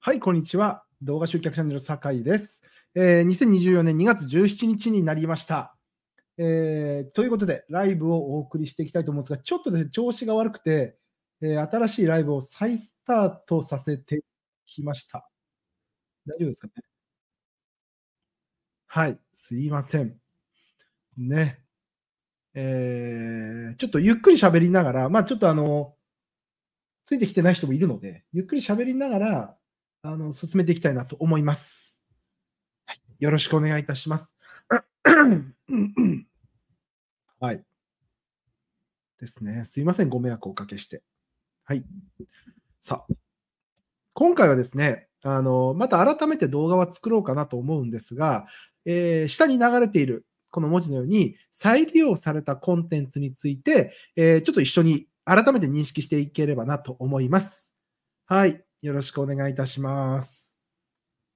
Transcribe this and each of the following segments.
はい、こんにちは。動画集客チャンネル酒井です。えー、2024年2月17日になりました。えー、ということで、ライブをお送りしていきたいと思うんですが、ちょっとですね、調子が悪くて、えー、新しいライブを再スタートさせてきました。大丈夫ですかねはい、すいません。ね。えー、ちょっとゆっくり喋りながら、まあちょっとあの、ついてきてない人もいるので、ゆっくり喋りながら、あの、進めていきたいなと思います。はい、よろしくお願いいたします。はい。ですね。すいません。ご迷惑をおかけして。はい。さあ、今回はですね、あの、また改めて動画は作ろうかなと思うんですが、えー、下に流れているこの文字のように、再利用されたコンテンツについて、えー、ちょっと一緒に改めて認識していければなと思います。はい。よろしくお願いいたします。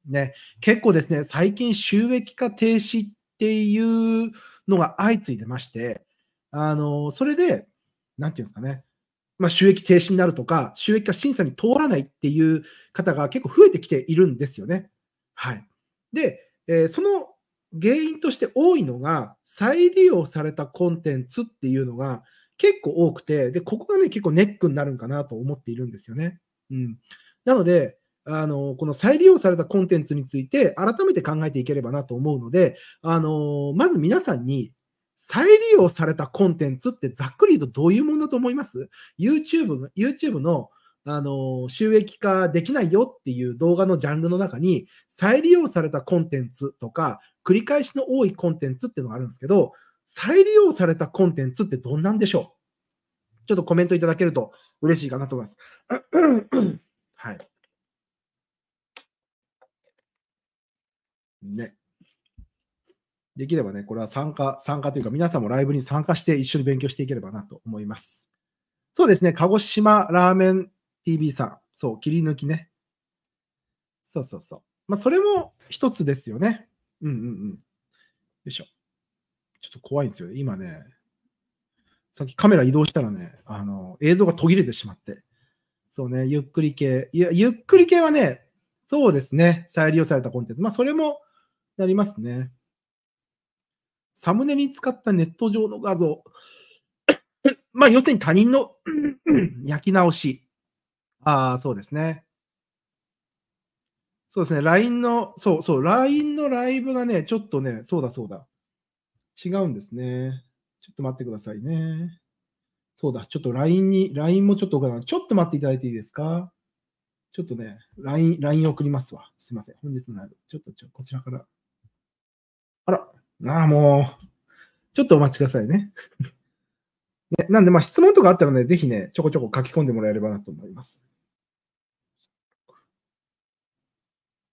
ね、結構ですね、最近収益化停止っていうのが相次いでまして、あの、それで、なんていうんですかね、まあ、収益停止になるとか、収益化審査に通らないっていう方が結構増えてきているんですよね。はい。で、えー、その原因として多いのが、再利用されたコンテンツっていうのが結構多くて、で、ここがね、結構ネックになるんかなと思っているんですよね。うん。なので、あのこの再利用されたコンテンツについて改めて考えていければなと思うので、あのまず皆さんに再利用されたコンテンツってざっくり言うとどういうものだと思います ?YouTube の YouTube のあの収益化できないよっていう動画のジャンルの中に再利用されたコンテンツとか繰り返しの多いコンテンツっていうのがあるんですけど再利用されたコンテンツってどんなんでしょうちょっとコメントいただけると嬉しいかなと思います。はい。ね。できればね、これは参加、参加というか、皆さんもライブに参加して一緒に勉強していければなと思います。そうですね、鹿児島ラーメン TV さん。そう、切り抜きね。そうそうそう。まあ、それも一つですよね。うんうんうん。よいしょ。ちょっと怖いんですよね。今ね、さっきカメラ移動したらね、あの、映像が途切れてしまって。そうね、ゆっくり系。ゆっくり系はね、そうですね、再利用されたコンテンツ。まあ、それもなりますね。サムネに使ったネット上の画像。まあ、要するに他人の 焼き直し。ああ、そうですね。そうですね、LINE の、そうそう、LINE のライブがね、ちょっとね、そうだそうだ。違うんですね。ちょっと待ってくださいね。そうだ、ちょっと LINE に、LINE もちょっとちょっと待っていただいていいですかちょっとね、LINE、LINE 送りますわ。すいません。本日のライブ。ちょっと、ちょこちらから。あら、ああ、もう、ちょっとお待ちくださいね。ねなんで、まあ、質問とかあったらね、ぜひね、ちょこちょこ書き込んでもらえればなと思います。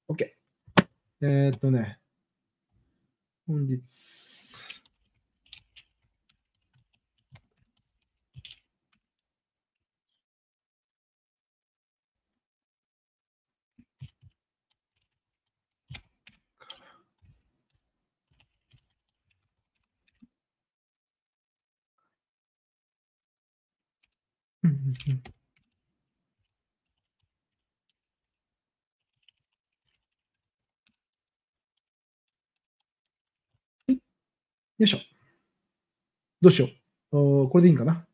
OK。えー、っとね、本日、うんうんうんよいしょ。どうしよう。これでいいんかな。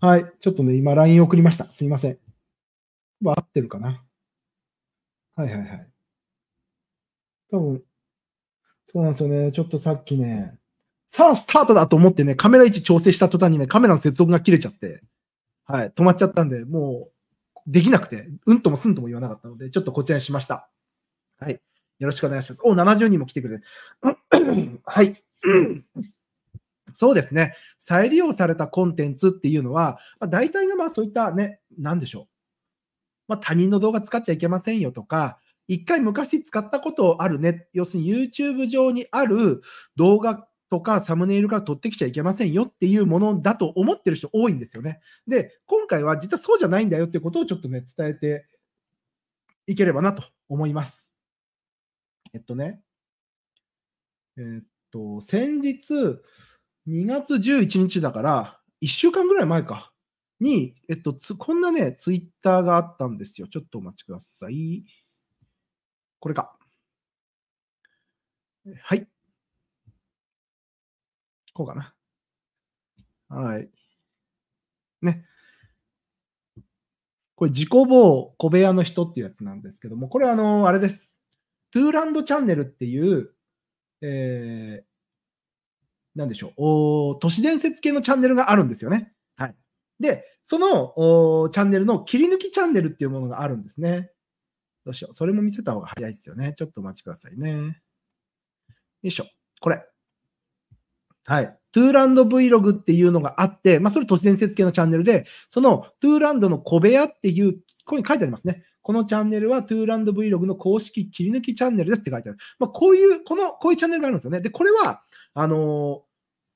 はい。ちょっとね、今 LINE 送りました。すいません。合ってるかな。はいはいはい。多分、そうなんですよね。ちょっとさっきね、さあスタートだと思ってね、カメラ位置調整した途端にね、カメラの接続が切れちゃって、はい、止まっちゃったんで、もう、できなくて、うんともすんとも言わなかったので、ちょっとこちらにしました。はい。よろしくお願いします。お、70人も来てくれて。はい。そうですね。再利用されたコンテンツっていうのは、まあ、大体がまあそういったね、なんでしょう。まあ、他人の動画使っちゃいけませんよとか、一回昔使ったことあるね。要するに YouTube 上にある動画とかサムネイルから取ってきちゃいけませんよっていうものだと思ってる人多いんですよね。で、今回は実はそうじゃないんだよってことをちょっとね、伝えていければなと思います。えっとね、えっと、先日、2月11日だから、1週間ぐらい前か、に、えっと、こんなね、ツイッターがあったんですよ。ちょっとお待ちください。これか。はい。こうかな。はい。ね。これ、自己棒小部屋の人っていうやつなんですけども、これ、あの、あれです。トゥーランドチャンネルっていう、えー、なんでしょうお、都市伝説系のチャンネルがあるんですよね。はい。で、そのおチャンネルの切り抜きチャンネルっていうものがあるんですね。どうしよう。それも見せた方が早いですよね。ちょっとお待ちくださいね。よいしょ。これ。はい。トゥーランド Vlog っていうのがあって、まあ、それ都市伝説系のチャンネルで、そのトゥーランドの小部屋っていう、ここに書いてありますね。このチャンネルはトゥーランド Vlog の公式切り抜きチャンネルですって書いてある。まあ、こういう、この、こういうチャンネルがあるんですよね。で、これは、あのー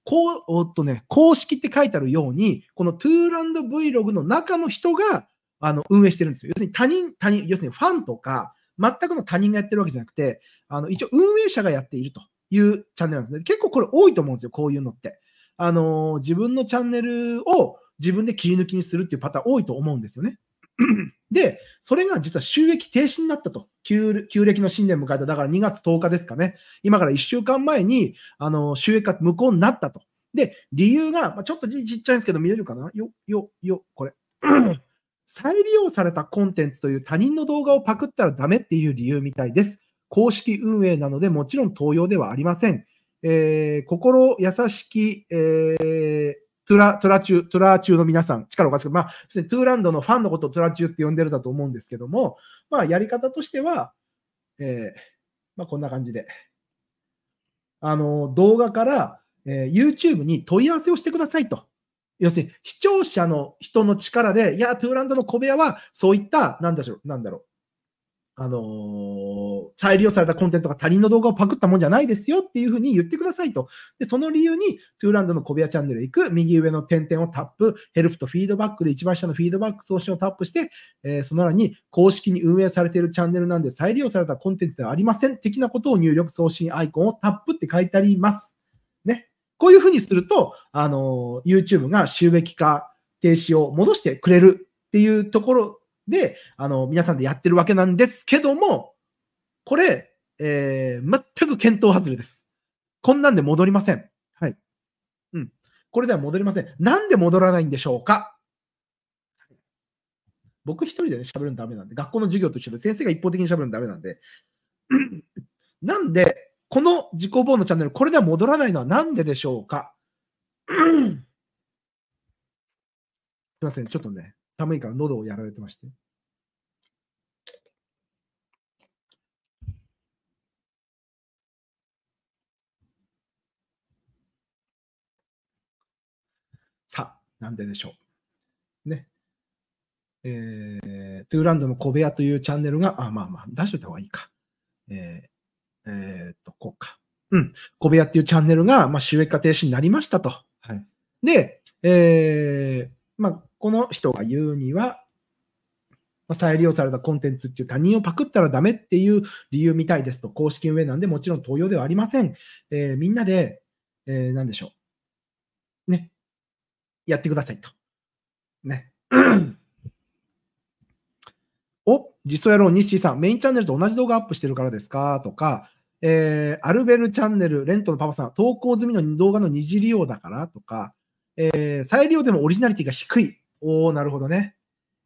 こう、おっとね、公式って書いてあるように、このトゥーランド Vlog の中の人が、あの、運営してるんですよ。要するに他人、他人、要するにファンとか、全くの他人がやってるわけじゃなくて、あの、一応運営者がやっていると。いうチャンネルなんですね。結構これ多いと思うんですよ、こういうのって。あのー、自分のチャンネルを自分で切り抜きにするっていうパターン多いと思うんですよね。で、それが実は収益停止になったと。旧暦の新年迎えた、だから2月10日ですかね。今から1週間前に、あの、収益化無効になったと。で、理由が、まあ、ちょっとちっちゃいんですけど見れるかなよ、よ、よ、これ。再利用されたコンテンツという他人の動画をパクったらダメっていう理由みたいです。公式運営なので、もちろん東洋ではありません。えー、心優しき、えー、トゥラ、トゥラ中、トゥラ中の皆さん、力おかしく、まあ、トゥーランドのファンのことをトゥラ中って呼んでるだと思うんですけども、まあ、やり方としては、えー、まあ、こんな感じで。あの、動画から、えー、YouTube に問い合わせをしてくださいと。要するに、視聴者の人の力で、いや、トゥーランドの小部屋は、そういった、なんだろう、なんだろう、あのー、再利用されたコンテンツとか他人の動画をパクったもんじゃないですよっていうふうに言ってくださいと。で、その理由に、トゥーランドの小部屋チャンネルへ行く、右上の点々をタップ、ヘルプとフィードバックで一番下のフィードバック送信をタップして、えー、その欄に公式に運営されているチャンネルなんで再利用されたコンテンツではありません的なことを入力送信アイコンをタップって書いてあります。ね。こういうふうにすると、あのー、YouTube が収益化停止を戻してくれるっていうところで、あの、皆さんでやってるわけなんですけども、これ、えー、全く検討外れです。こんなんで戻りません。はい。うん。これでは戻りません。なんで戻らないんでしょうか僕一人でね、喋るのダメなんで、学校の授業と一緒で、先生が一方的に喋るのダメなんで、なんで、この自己防のチャンネル、これでは戻らないのはなんででしょうかすいません、ちょっとね、寒いから喉をやられてまして。さあ、なんででしょう。ね。えー、トゥーランドの小部屋というチャンネルが、あ、まあまあ、出しといた方がいいか。えー、えー、と、こうか。うん。小部屋っていうチャンネルが、まあ、収益化停止になりましたと。はい。で、えー、まあ、この人が言うには、再利用されたコンテンツっていう他人をパクったらダメっていう理由みたいですと、公式運営なんでもちろん東用ではありません。えー、みんなで、えー、何でしょう。ね。やってくださいと。ね。お、実装野郎、西さん。メインチャンネルと同じ動画アップしてるからですかとか、えー、アルベルチャンネル、レントのパパさん、投稿済みの動画の二次利用だからとか、えー、再利用でもオリジナリティが低い。おー、なるほどね。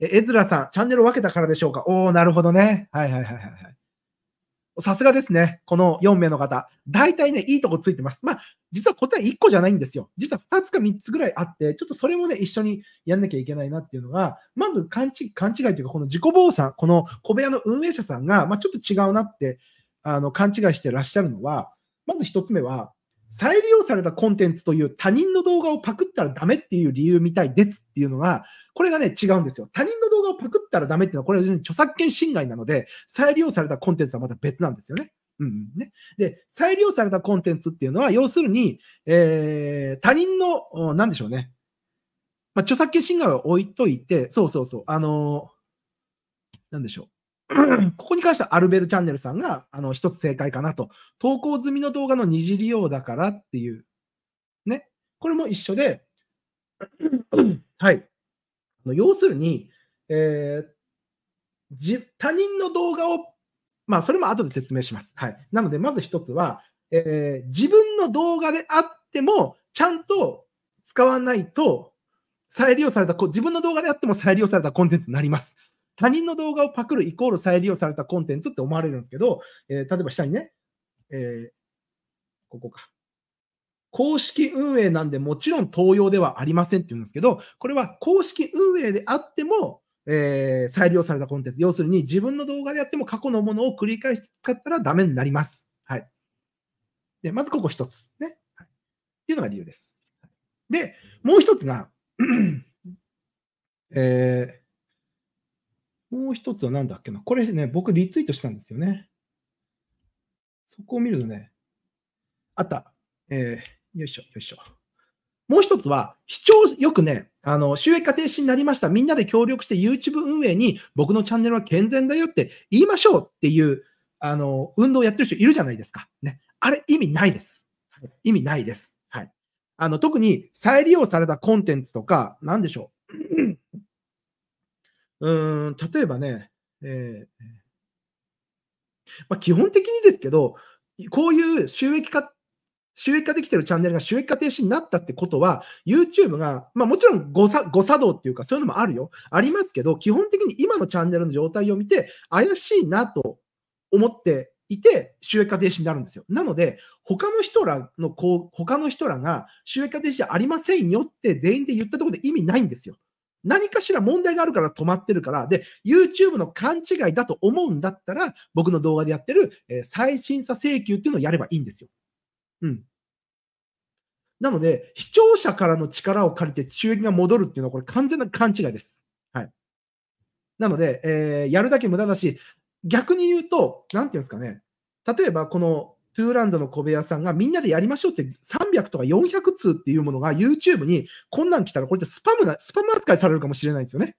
え、エズラさん、チャンネルを分けたからでしょうかおー、なるほどね。はいはいはいはい。さすがですね。この4名の方。大体ね、いいとこついてます。まあ、実は答え1個じゃないんですよ。実は2つか3つぐらいあって、ちょっとそれもね、一緒にやんなきゃいけないなっていうのが、まず勘違い、勘違いというか、この自己坊さん、この小部屋の運営者さんが、まあ、ちょっと違うなって、あの、勘違いしてらっしゃるのは、まず1つ目は、再利用されたコンテンツという他人の動画をパクったらダメっていう理由みたいですっていうのは、これがね、違うんですよ。他人の動画をパクったらダメっていうのは、これは著作権侵害なので、再利用されたコンテンツはまた別なんですよね。うんね、で、再利用されたコンテンツっていうのは、要するに、えー、他人の、なんでしょうね。まあ、著作権侵害は置いといて、そうそうそう、あのー、なんでしょう。ここに関してはアルベルチャンネルさんが、一つ正解かなと。投稿済みの動画の二次利用だからっていう。ね。これも一緒で、はい。要するに、えー、じ他人の動画を、まあ、それも後で説明します。はい。なので、まず一つは、えー、自分の動画であっても、ちゃんと使わないと、再利用された、自分の動画であっても再利用されたコンテンツになります。他人の動画をパクるイコール再利用されたコンテンツって思われるんですけど、えー、例えば下にね、えー、ここか。公式運営なんで、もちろん東用ではありませんって言うんですけど、これは公式運営であっても、えー、再利用されたコンテンツ。要するに自分の動画であっても過去のものを繰り返し使ったらダメになります。はい。で、まずここ一つ。ね。はい、っていうのが理由です。で、もう一つが えー、もう一つは何だっけな。これね、僕リツイートしたんですよね。そこを見るとね、あった。えー、よいしょ、よいしょ。もう一つは、視聴、よくね、あの、収益化停止になりました。みんなで協力して YouTube 運営に僕のチャンネルは健全だよって言いましょうっていう、あの、運動をやってる人いるじゃないですか。ね。あれ、意味ないです。意味ないです。はい。あの、特に再利用されたコンテンツとか、なんでしょう。うん例えばね、えーまあ、基本的にですけど、こういう収益化、収益化できてるチャンネルが収益化停止になったってことは、YouTube が、まあ、もちろん誤作誤作動っていうか、そういうのもあるよ。ありますけど、基本的に今のチャンネルの状態を見て、怪しいなと思っていて、収益化停止になるんですよ。なので、他の人らのこう、他の人らが収益化停止じゃありませんよって全員で言ったところで意味ないんですよ。何かしら問題があるから止まってるから、で、YouTube の勘違いだと思うんだったら、僕の動画でやってる、えー、再審査請求っていうのをやればいいんですよ。うん。なので、視聴者からの力を借りて収益が戻るっていうのは、これ完全な勘違いです。はい。なので、えー、やるだけ無駄だし、逆に言うと、なんていうんですかね。例えば、このトゥーランドの小部屋さんがみんなでやりましょうって300とか400通っていうものが YouTube にこんなん来たらこれってスパムな、スパム扱いされるかもしれないんですよね。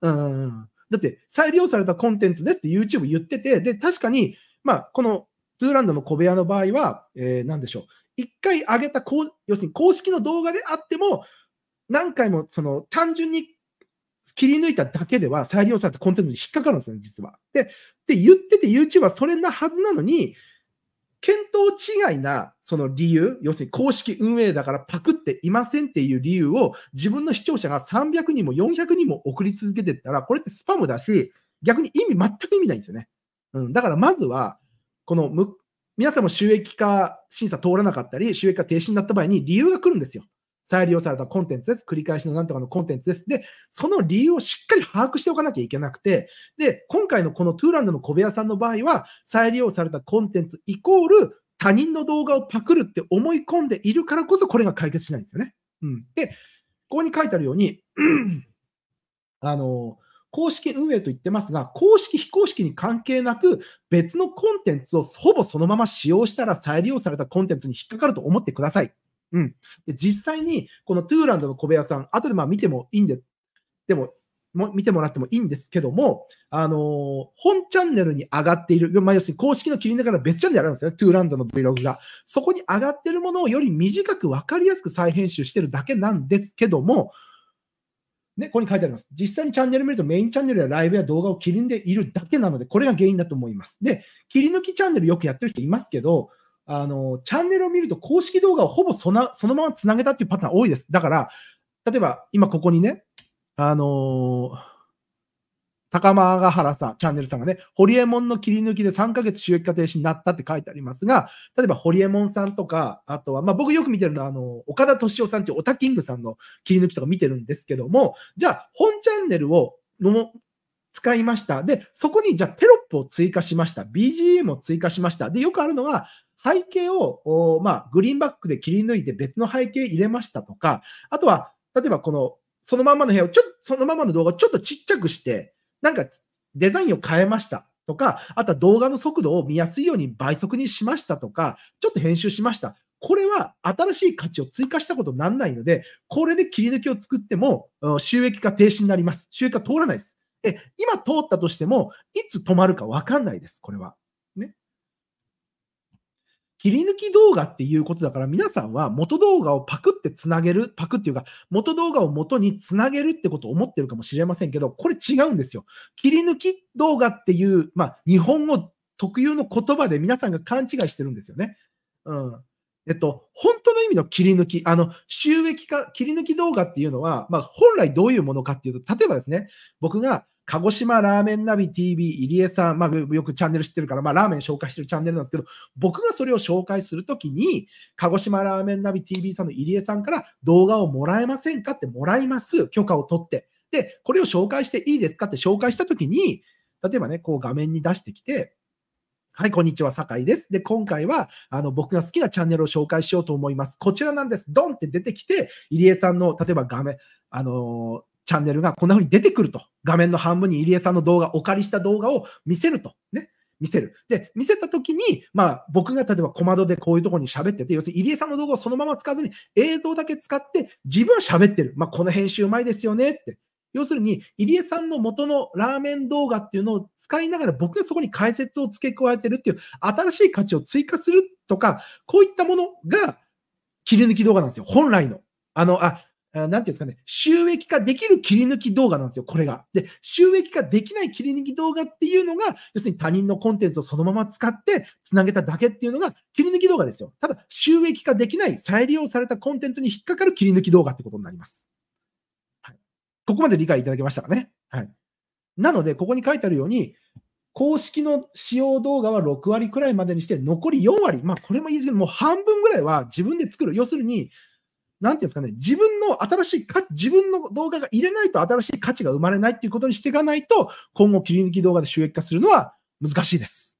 うん。だって再利用されたコンテンツですって YouTube 言ってて、で、確かに、まあ、このトゥーランドの小部屋の場合は、えー、何でしょう。一回上げたこう、要するに公式の動画であっても、何回もその単純に切り抜いただけでは再利用されたコンテンツに引っかかるんですよね、実は。で、で言ってて YouTube はそれなはずなのに、検討違いなその理由、要するに公式運営だからパクっていませんっていう理由を自分の視聴者が300人も400人も送り続けてったら、これってスパムだし、逆に意味、全く意味ないんですよね。うん、だからまずは、この皆さんも収益化審査通らなかったり、収益化停止になった場合に理由が来るんですよ。再利用されたコンテンツです。繰り返しのなんとかのコンテンツです。で、その理由をしっかり把握しておかなきゃいけなくて、で、今回のこのトゥーランドの小部屋さんの場合は、再利用されたコンテンツイコール他人の動画をパクるって思い込んでいるからこそこれが解決しないんですよね。うん、で、ここに書いてあるように、うん、あの、公式運営と言ってますが、公式、非公式に関係なく、別のコンテンツをほぼそのまま使用したら再利用されたコンテンツに引っかかると思ってください。うん。で、実際に、このトゥーランドの小部屋さん、後でまあ見てもいいんで、でも、も見てもらってもいいんですけども、あのー、本チャンネルに上がっている、まあ、要するに公式の切りながら別チャンネルあるんですよね、トゥーランドの Vlog が。そこに上がってるものをより短く分かりやすく再編集してるだけなんですけども、ね、ここに書いてあります。実際にチャンネル見るとメインチャンネルやライブや動画を切りんでいるだけなので、これが原因だと思います。で、切り抜きチャンネルよくやってる人いますけど、あの、チャンネルを見ると公式動画をほぼそのそのままつなげたっていうパターン多いです。だから、例えば今ここにね、あのー、高間ヶ原さん、チャンネルさんがね、ホリエモンの切り抜きで3ヶ月収益化停止になったって書いてありますが、例えばホリエモンさんとか、あとは、まあ、僕よく見てるのは、あの、岡田敏夫さんっていうオタキングさんの切り抜きとか見てるんですけども、じゃあ、本チャンネルをの使いました。で、そこにじゃあテロップを追加しました。BGM を追加しました。で、よくあるのは、背景を、まあ、グリーンバックで切り抜いて別の背景入れましたとか、あとは、例えばこの、そのまんまの部屋を、ちょっと、そのままの動画をちょっとちっちゃくして、なんかデザインを変えましたとか、あとは動画の速度を見やすいように倍速にしましたとか、ちょっと編集しました。これは新しい価値を追加したことにならないので、これで切り抜きを作っても収益化停止になります。収益化通らないです。え、今通ったとしても、いつ止まるかわかんないです、これは。切り抜き動画っていうことだから、皆さんは元動画をパクってつなげる、パクっていうか、元動画を元につなげるってことを思ってるかもしれませんけど、これ違うんですよ。切り抜き動画っていう、まあ、日本語特有の言葉で皆さんが勘違いしてるんですよね。うん。えっと、本当の意味の切り抜き、あの、収益化、切り抜き動画っていうのは、まあ、本来どういうものかっていうと、例えばですね、僕が鹿児島ラーメンナビ TV 入江さん、まあ、よくチャンネル知ってるから、まあ、ラーメン紹介してるチャンネルなんですけど、僕がそれを紹介するときに、鹿児島ラーメンナビ TV さんの入江さんから動画をもらえませんかってもらいます。許可を取って。で、これを紹介していいですかって紹介したときに、例えばね、こう画面に出してきて、はい、こんにちは、酒井です。で、今回は、あの、僕が好きなチャンネルを紹介しようと思います。こちらなんです。ドンって出てきて、入江さんの、例えば画面、あのーチャンネルがこんな風に出てくると。画面の半分に入江さんの動画、お借りした動画を見せると。ね。見せる。で、見せたときに、まあ、僕が例えば小窓でこういうところに喋ってて、要するに入江さんの動画をそのまま使わずに、映像だけ使って、自分は喋ってる。まあ、この編集うまいですよねって。要するに、入江さんの元のラーメン動画っていうのを使いながら、僕がそこに解説を付け加えてるっていう、新しい価値を追加するとか、こういったものが切り抜き動画なんですよ。本来の。あの、あ、なんていうんですかね、収益化できる切り抜き動画なんですよ、これが。で、収益化できない切り抜き動画っていうのが、要するに他人のコンテンツをそのまま使って繋げただけっていうのが切り抜き動画ですよ。ただ、収益化できない再利用されたコンテンツに引っかかる切り抜き動画ってことになります。はい。ここまで理解いただけましたかね。はい。なので、ここに書いてあるように、公式の使用動画は6割くらいまでにして、残り4割、まあ、これもいいですけど、もう半分ぐらいは自分で作る。要するに、なんていうんですかね、自分の新しい価値、自分の動画が入れないと新しい価値が生まれないっていうことにしていかないと、今後切り抜き動画で収益化するのは難しいです。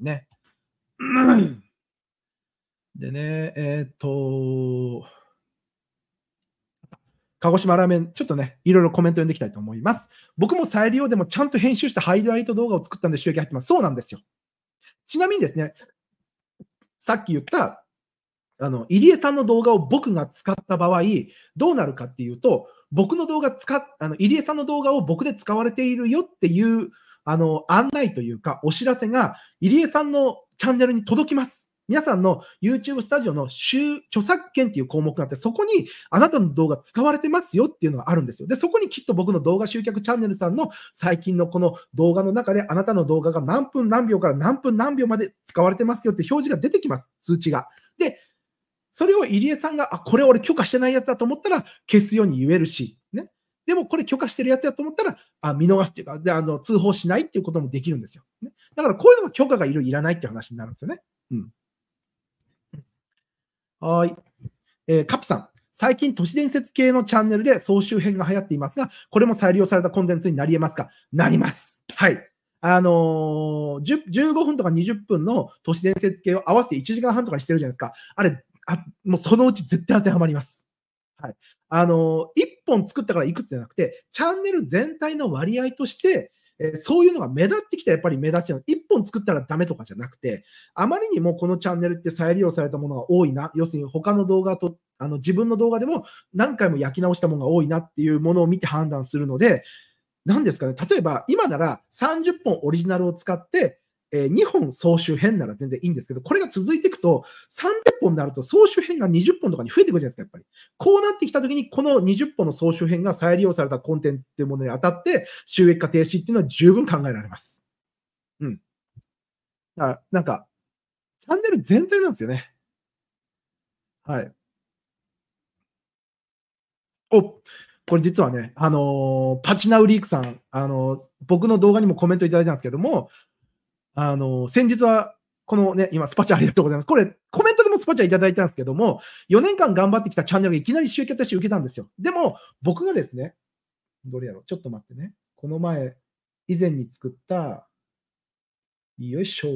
ね。うん、でね、えっ、と、鹿児島ラーメン、ちょっとね、いろいろコメント読んでいきたいと思います。僕も再利用でもちゃんと編集したハイライト動画を作ったんで収益入ってます。そうなんですよ。ちなみにですね、さっき言ったあの、入江さんの動画を僕が使った場合、どうなるかっていうと、僕の動画使っ、あの、入江さんの動画を僕で使われているよっていう、あの、案内というか、お知らせが、入江さんのチャンネルに届きます。皆さんの YouTube スタジオの著作権っていう項目があって、そこにあなたの動画使われてますよっていうのがあるんですよ。で、そこにきっと僕の動画集客チャンネルさんの最近のこの動画の中で、あなたの動画が何分何秒から何分何秒まで使われてますよって表示が出てきます。通知が。で、それを入江さんが、あ、これ俺許可してないやつだと思ったら消すように言えるし、ね。でもこれ許可してるやつだと思ったら、あ見逃すっていうか、であの通報しないっていうこともできるんですよ、ね。だからこういうのが許可がいる、いらないっていう話になるんですよね。うん。はい。えー、カプさん。最近都市伝説系のチャンネルで総集編が流行っていますが、これも再利用されたコンテンツになり得ますかなります。はい。あのー、15分とか20分の都市伝説系を合わせて1時間半とかにしてるじゃないですか。あれ、あもうそのうち絶対当てはまります。はい。あの、1本作ったからいくつじゃなくて、チャンネル全体の割合として、えー、そういうのが目立ってきたらやっぱり目立ちなの。1本作ったらダメとかじゃなくて、あまりにもこのチャンネルって再利用されたものが多いな。要するに他の動画と、あの自分の動画でも何回も焼き直したものが多いなっていうものを見て判断するので、何ですかね。例えば、今なら30本オリジナルを使って、えー、2本総集編なら全然いいんですけど、これが続いていくと、300本になると総集編が20本とかに増えてくるじゃないですか、やっぱり。こうなってきたときに、この20本の総集編が再利用されたコンテンツというものに当たって、収益化停止っていうのは十分考えられます。うん。だから、なんか、チャンネル全体なんですよね。はい。おこれ実はね、あのー、パチナウリークさん、あのー、僕の動画にもコメントいただいたんですけども、あの、先日は、このね、今、スパチャありがとうございます。これ、コメントでもスパチャいただいたんですけども、4年間頑張ってきたチャンネルがいきなり集客として受けたんですよ。でも、僕がですね、どれやろうちょっと待ってね。この前、以前に作った、よいしょ。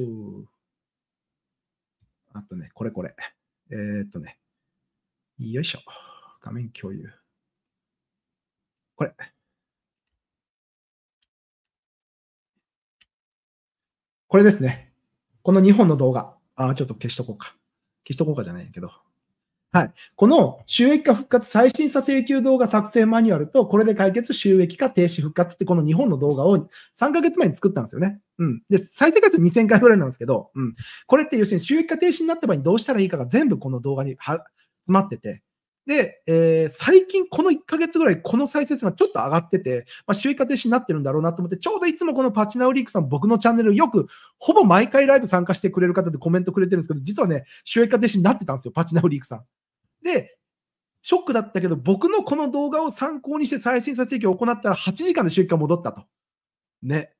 あとね、これこれ。えー、っとね、よいしょ。画面共有。これ。これですね。この2本の動画。あ、ちょっと消しとこうか。消しとこうかじゃないけど。はい。この収益化復活最新査請求動画作成マニュアルと、これで解決収益化停止復活ってこの2本の動画を3ヶ月前に作ったんですよね。うん。で、最低回数2000回ぐらいなんですけど、うん。これって要するに収益化停止になった場合にどうしたらいいかが全部この動画には詰まってて、で、えー、最近この1ヶ月ぐらいこの再生数がちょっと上がってて、まあ、収益化停止になってるんだろうなと思って、ちょうどいつもこのパチナウリークさん、僕のチャンネルよく、ほぼ毎回ライブ参加してくれる方でコメントくれてるんですけど、実はね、収益化停止になってたんですよ、パチナウリークさん。で、ショックだったけど、僕のこの動画を参考にして最新請求を行ったら8時間で収益化戻ったと。ね。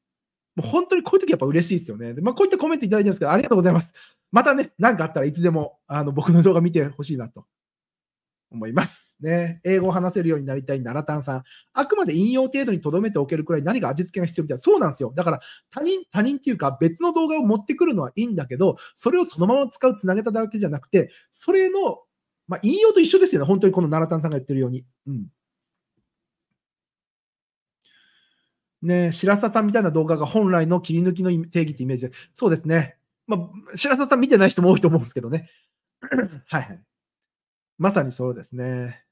もう本当にこういう時やっぱ嬉しいですよね。でまあ、こういったコメントいただいてるんですけど、ありがとうございます。またね、何かあったらいつでもあの僕の動画見てほしいなと思いますね。英語を話せるようになりたい奈良丹さん。あくまで引用程度に留めておけるくらい何か味付けが必要みたいな。そうなんですよ。だから他人、他人っていうか別の動画を持ってくるのはいいんだけど、それをそのまま使う、つなげただけじゃなくて、それの、まあ、引用と一緒ですよね。本当にこの奈良丹さんが言ってるように。うん。ね白砂さんみたいな動画が本来の切り抜きの定義ってイメージで。そうですね。まあ、白砂さん見てない人も多いと思うんですけどね。はいはい。まさにそうですね。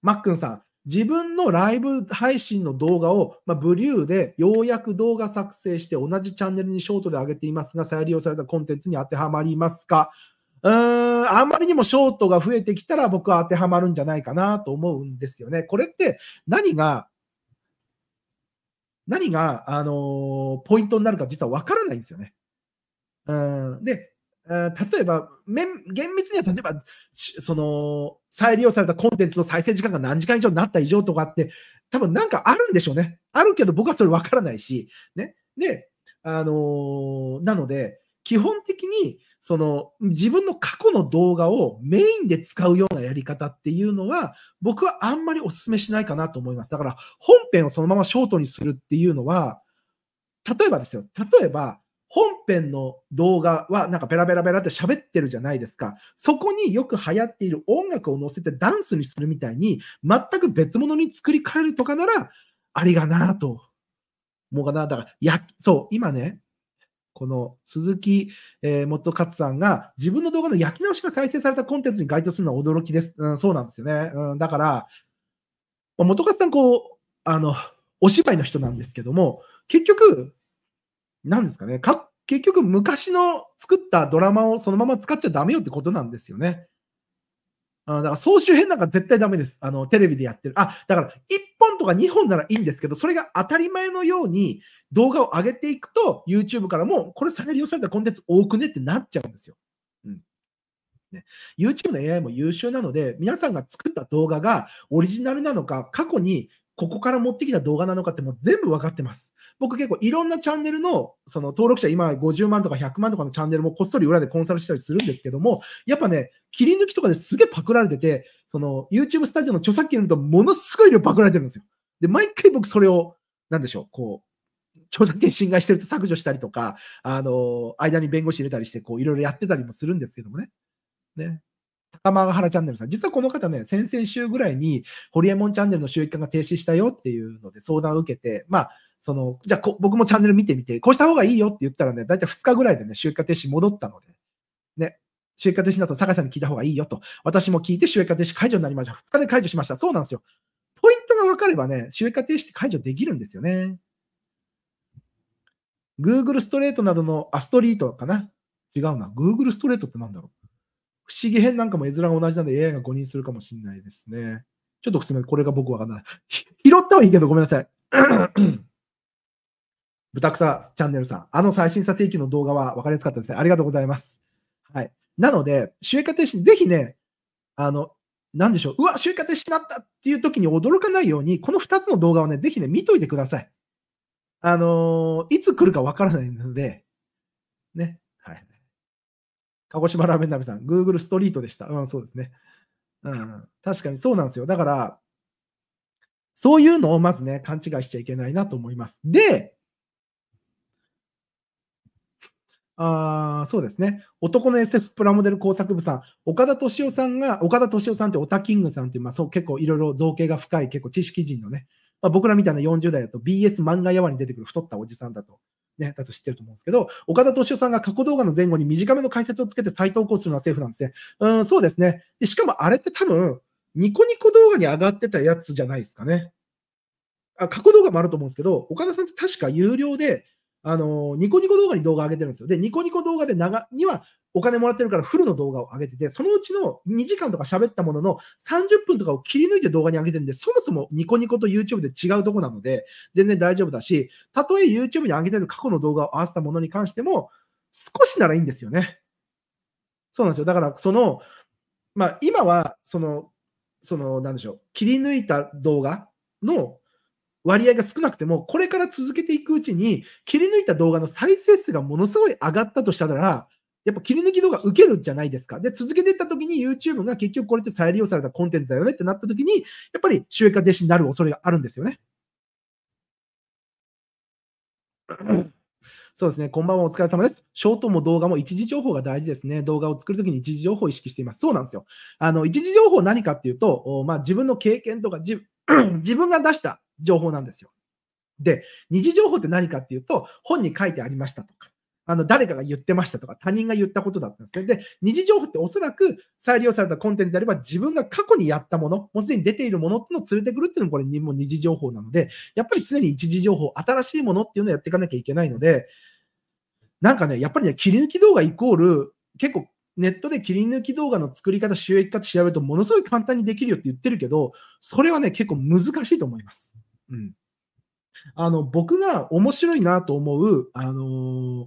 マックンさん、自分のライブ配信の動画を、まあ、ブリューでようやく動画作成して同じチャンネルにショートで上げていますが、再利用されたコンテンツに当てはまりますかうーん、あんまりにもショートが増えてきたら僕は当てはまるんじゃないかなと思うんですよね。これって何が、何が、あのー、ポイントになるか実はわからないんですよね。うん。で、例えば、厳密には例えば、その、再利用されたコンテンツの再生時間が何時間以上になった以上とかって、多分なんかあるんでしょうね。あるけど僕はそれわからないし、ね。で、あのー、なので、基本的に、その、自分の過去の動画をメインで使うようなやり方っていうのは、僕はあんまりお勧めしないかなと思います。だから、本編をそのままショートにするっていうのは、例えばですよ。例えば、本編の動画はなんかペラペラペラって喋ってるじゃないですか。そこによく流行っている音楽を乗せてダンスにするみたいに、全く別物に作り変えるとかなら、ありがなと。もうかな。だから、や、そう、今ね、この鈴木、え元勝さんが自分の動画の焼き直しが再生されたコンテンツに該当するのは驚きです。うん、そうなんですよね。うん、だから、元勝さん、こう、あの、お芝居の人なんですけども、結局、なんですかねか、結局昔の作ったドラマをそのまま使っちゃダメよってことなんですよね。あだから総集編なんか絶対ダメです。あの、テレビでやってる。あ、だから1本とか2本ならいいんですけど、それが当たり前のように動画を上げていくと、YouTube からも、これ再利用されたコンテンツ多くねってなっちゃうんですよ。うん。ね、YouTube の AI も優秀なので、皆さんが作った動画がオリジナルなのか、過去にここから持ってきた動画なのかってもう全部分かってます。僕結構いろんなチャンネルの、その登録者今50万とか100万とかのチャンネルもこっそり裏でコンサルしたりするんですけども、やっぱね、切り抜きとかですげえパクられてて、その YouTube スタジオの著作権見るとものすごい量パクられてるんですよ。で、毎回僕それを、なんでしょう、こう、著作権侵害してると削除したりとか、あの、間に弁護士入れたりして、こう、いろいろやってたりもするんですけどもね。ね。高間原チャンネルさん。実はこの方ね、先々週ぐらいに、ホリエモンチャンネルの収益化が停止したよっていうので相談を受けて、まあ、その、じゃあ僕もチャンネル見てみて、こうした方がいいよって言ったらね、だいたい2日ぐらいでね、集荷停止戻ったので、ね、集荷停止だと坂井さんに聞いた方がいいよと、私も聞いて集荷停止解除になりました。2日で解除しました。そうなんですよ。ポイントが分かればね、集荷停止って解除できるんですよね。Google ストレートなどの、あ、ストリートかな違うな。Google ストレートってなんだろう不思議編なんかも絵面が同じなんで AI が誤認するかもしれないですね。ちょっとすみません。これが僕わかんない。拾ったはいいけどごめんなさい。ブタクサチャンネルさん、あの最新撮影機の動画は分かりやすかったですね。ありがとうございます。はい。なので、収益化停止、ぜひね、あの、なんでしょう、うわ、収益化停止になったっていう時に驚かないように、この2つの動画をね、ぜひね、見といてください。あのー、いつ来るか分からないので、ね。はい。鹿児島ラーメン鍋さん、Google ストリートでした。うん、そうですね。うん、確かにそうなんですよ。だから、そういうのをまずね、勘違いしちゃいけないなと思います。で、あそうですね。男の SF プラモデル工作部さん。岡田敏夫さんが、岡田敏夫さんってオタキングさんっていう、まあ、そう結構いろいろ造形が深い、結構知識人のね、まあ、僕らみたいな40代だと BS 漫画やわに出てくる太ったおじさんだと。ね、だと知ってると思うんですけど、岡田敏夫さんが過去動画の前後に短めの解説をつけて再投稿するのはセーフなんですね。うん、そうですね。でしかもあれって多分、ニコニコ動画に上がってたやつじゃないですかね。あ過去動画もあると思うんですけど、岡田さんって確か有料であの、ニコニコ動画に動画上げてるんですよ。で、ニコニコ動画で長、にはお金もらってるからフルの動画を上げてて、そのうちの2時間とか喋ったものの30分とかを切り抜いて動画に上げてるんで、そもそもニコニコと YouTube で違うとこなので、全然大丈夫だし、たとえ YouTube に上げてる過去の動画を合わせたものに関しても、少しならいいんですよね。そうなんですよ。だから、その、まあ、今は、その、その、なんでしょう、切り抜いた動画の割合が少なくても、これから続けていくうちに、切り抜いた動画の再生数がものすごい上がったとしたら、やっぱ切り抜き動画受けるんじゃないですか。で、続けていった時に YouTube が結局これって再利用されたコンテンツだよねってなった時に、やっぱり収益化停止になる恐れがあるんですよね。そうですね。こんばんは、お疲れ様です。ショートも動画も一時情報が大事ですね。動画を作るときに一時情報を意識しています。そうなんですよ。あの、一時情報何かっていうと、まあ、自分の経験とか 自分が出した情報なんですよ。で、二次情報って何かっていうと、本に書いてありましたとか、あの、誰かが言ってましたとか、他人が言ったことだったんですね。で、二次情報っておそらく再利用されたコンテンツであれば、自分が過去にやったもの、もうすでに出ているものっていうのを連れてくるっていうのもこれも二次情報なので、やっぱり常に一次情報、新しいものっていうのをやっていかなきゃいけないので、なんかね、やっぱりね、切り抜き動画イコール、結構ネットで切り抜き動画の作り方、収益化って調べると、ものすごい簡単にできるよって言ってるけど、それはね、結構難しいと思います。うん。あの、僕が面白いなと思う、あのー、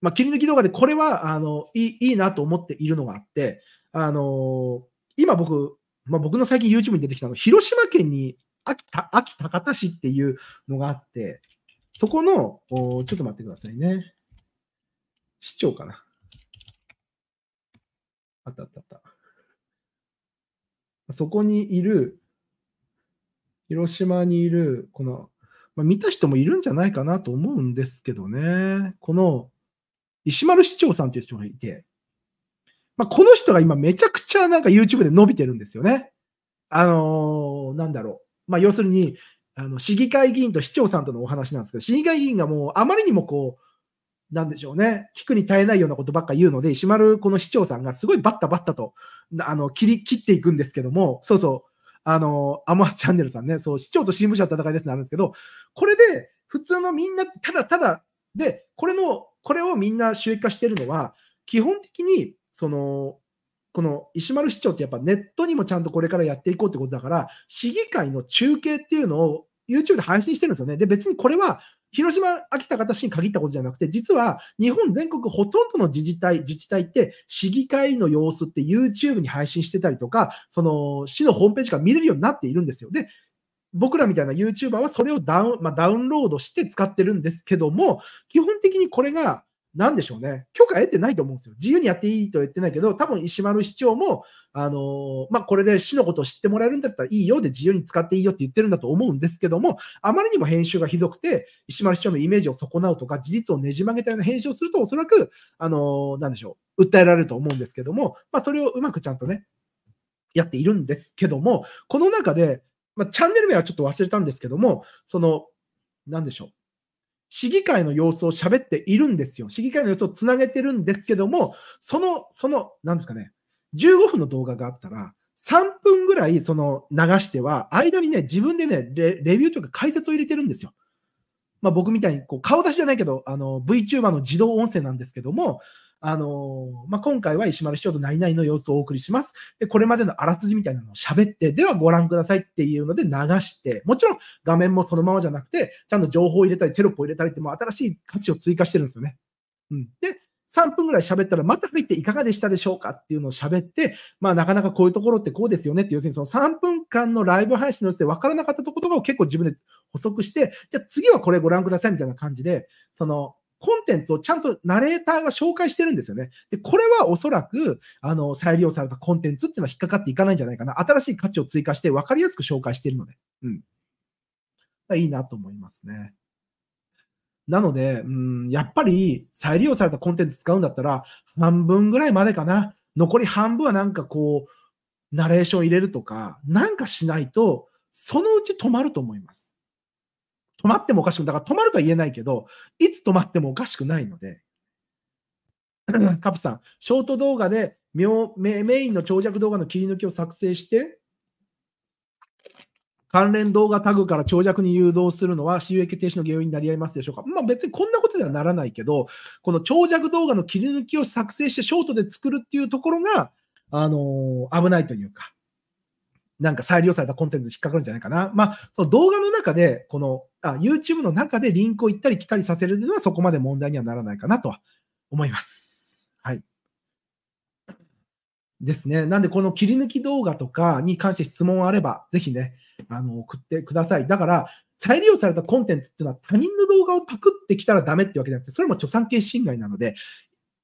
まあ、切り抜き動画でこれは、あの、いい、いいなと思っているのがあって、あのー、今僕、まあ、僕の最近 YouTube に出てきたの、広島県に秋田、秋高田市っていうのがあって、そこの、ちょっと待ってくださいね。市長かな。あったあったあった。そこにいる、広島にいる、この、まあ、見た人もいるんじゃないかなと思うんですけどね、この、石丸市長さんという人がいて、まあ、この人が今めちゃくちゃなんか YouTube で伸びてるんですよね。あのー、なんだろう。まあ、要するに、あの、市議会議員と市長さんとのお話なんですけど、市議会議員がもうあまりにもこう、なんでしょうね、聞くに耐えないようなことばっか言うので、石丸この市長さんがすごいバッタバッタと、あの、切り、切っていくんですけども、そうそう、あの、アマスチャンネルさんね、そう、市長と新聞社の戦いですね、あるんですけど、これで、普通のみんな、ただただ、で、これの、これをみんな収益化しているのは、基本的に、その、この石丸市長ってやっぱネットにもちゃんとこれからやっていこうってことだから、市議会の中継っていうのを YouTube で配信してるんですよね。で、別にこれは、広島、秋田、方市に限ったことじゃなくて、実は日本全国ほとんどの自治体、自治体って市議会の様子って YouTube に配信してたりとか、その市のホームページから見れるようになっているんですよ。で、僕らみたいな YouTuber はそれをダウン,、まあ、ダウンロードして使ってるんですけども、基本的にこれがなんでしょうね、許可得てないと思うんですよ。自由にやっていいとは言ってないけど、多分石丸市長も、あのまあ、これで市のことを知ってもらえるんだったらいいよで自由に使っていいよって言ってるんだと思うんですけども、あまりにも編集がひどくて、石丸市長のイメージを損なうとか、事実をねじ曲げたような編集をすると、おそらく、あのなんでしょう、訴えられると思うんですけども、まあ、それをうまくちゃんとね、やっているんですけども、この中で、まあ、チャンネル名はちょっと忘れたんですけども、その、なんでしょう。市議会の様子を喋っているんですよ。市議会の様子をつなげてるんですけども、その、その、なんですかね、15分の動画があったら、3分ぐらいその流しては、間にね、自分でねレ、レビューというか解説を入れてるんですよ。まあ、僕みたいにこう顔出しじゃないけど、あの VTuber の自動音声なんですけども、あのまあ、今回は石丸市長と何々の様子をお送りします。で、これまでのあらすじみたいなのを喋って、ではご覧くださいっていうので流して、もちろん画面もそのままじゃなくて、ちゃんと情報を入れたり、テロップを入れたりって、もう新しい価値を追加してるんですよね。うん。で、3分ぐらい喋ったら、また入っていかがでしたでしょうかっていうのを喋って、まあなかなかこういうところってこうですよねって、要するにその3分間のライブ配信の様子で分からなかったところとかを結構自分で補足して、じゃあ次はこれご覧くださいみたいな感じで、そのコンテンツをちゃんとナレーターが紹介してるんですよね。で、これはおそらく、あの、再利用されたコンテンツっていうのは引っかかっていかないんじゃないかな。新しい価値を追加して分かりやすく紹介してるので。うん。いいなと思いますね。なので、うん、やっぱり再利用されたコンテンツ使うんだったら、半分ぐらいまでかな。残り半分はなんかこう、ナレーション入れるとか、なんかしないと、そのうち止まると思います。止まってもおかしくない。だから止まるとは言えないけど、いつ止まってもおかしくないので、カプさん、ショート動画でメインの長尺動画の切り抜きを作成して、関連動画タグから長尺に誘導するのは収益停止の原因になりいますでしょうかまあ別にこんなことではならないけど、この長尺動画の切り抜きを作成してショートで作るっていうところが、あのー、危ないというか、なんか再利用されたコンテンツに引っかかるんじゃないかな。まあ、その動画の中で、このあ、YouTube の中でリンクを行ったり来たりさせるのはそこまで問題にはならないかなとは思います。はい。ですね。なんで、この切り抜き動画とかに関して質問あれば、ぜひね、あの、送ってください。だから、再利用されたコンテンツっていうのは他人の動画をパクってきたらダメってわけじゃなくて、それも著作権侵害なので、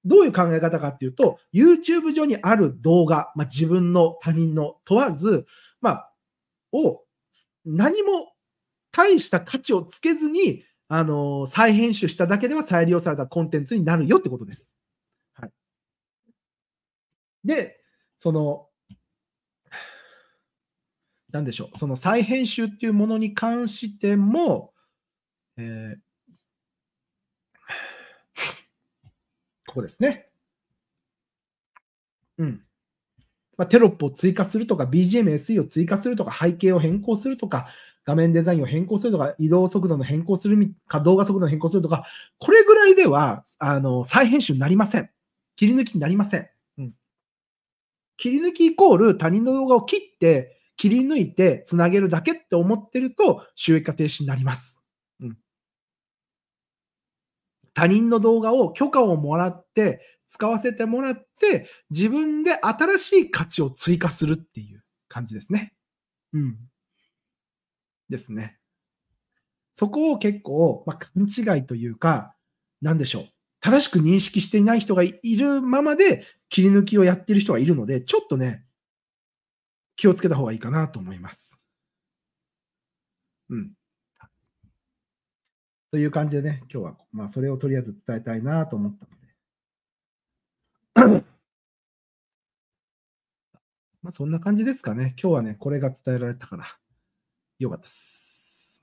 どういう考え方かっていうと、YouTube 上にある動画、まあ、自分の他人の問わず、まあ、を何も大した価値をつけずに、あの、再編集しただけでは再利用されたコンテンツになるよってことです。はい。で、その、なんでしょう、その再編集っていうものに関しても、えー、ここですね。うん。まあ、テロップを追加するとか、BGM、SE を追加するとか、背景を変更するとか、画面デザインを変更するとか、移動速度の変更するか、動画速度の変更するとか、これぐらいでは、あの、再編集になりません。切り抜きになりません。うん。切り抜きイコール他人の動画を切って、切り抜いてつなげるだけって思ってると収益化停止になります。うん。他人の動画を許可をもらって、使わせてもらって、自分で新しい価値を追加するっていう感じですね。うん。ですね。そこを結構、まあ、勘違いというか、なんでしょう。正しく認識していない人がいるままで切り抜きをやっている人がいるので、ちょっとね、気をつけた方がいいかなと思います。うん。という感じでね、今日は、まあ、それをとりあえず伝えたいなと思ったので。まあ、そんな感じですかね。今日はね、これが伝えられたから。よかったです。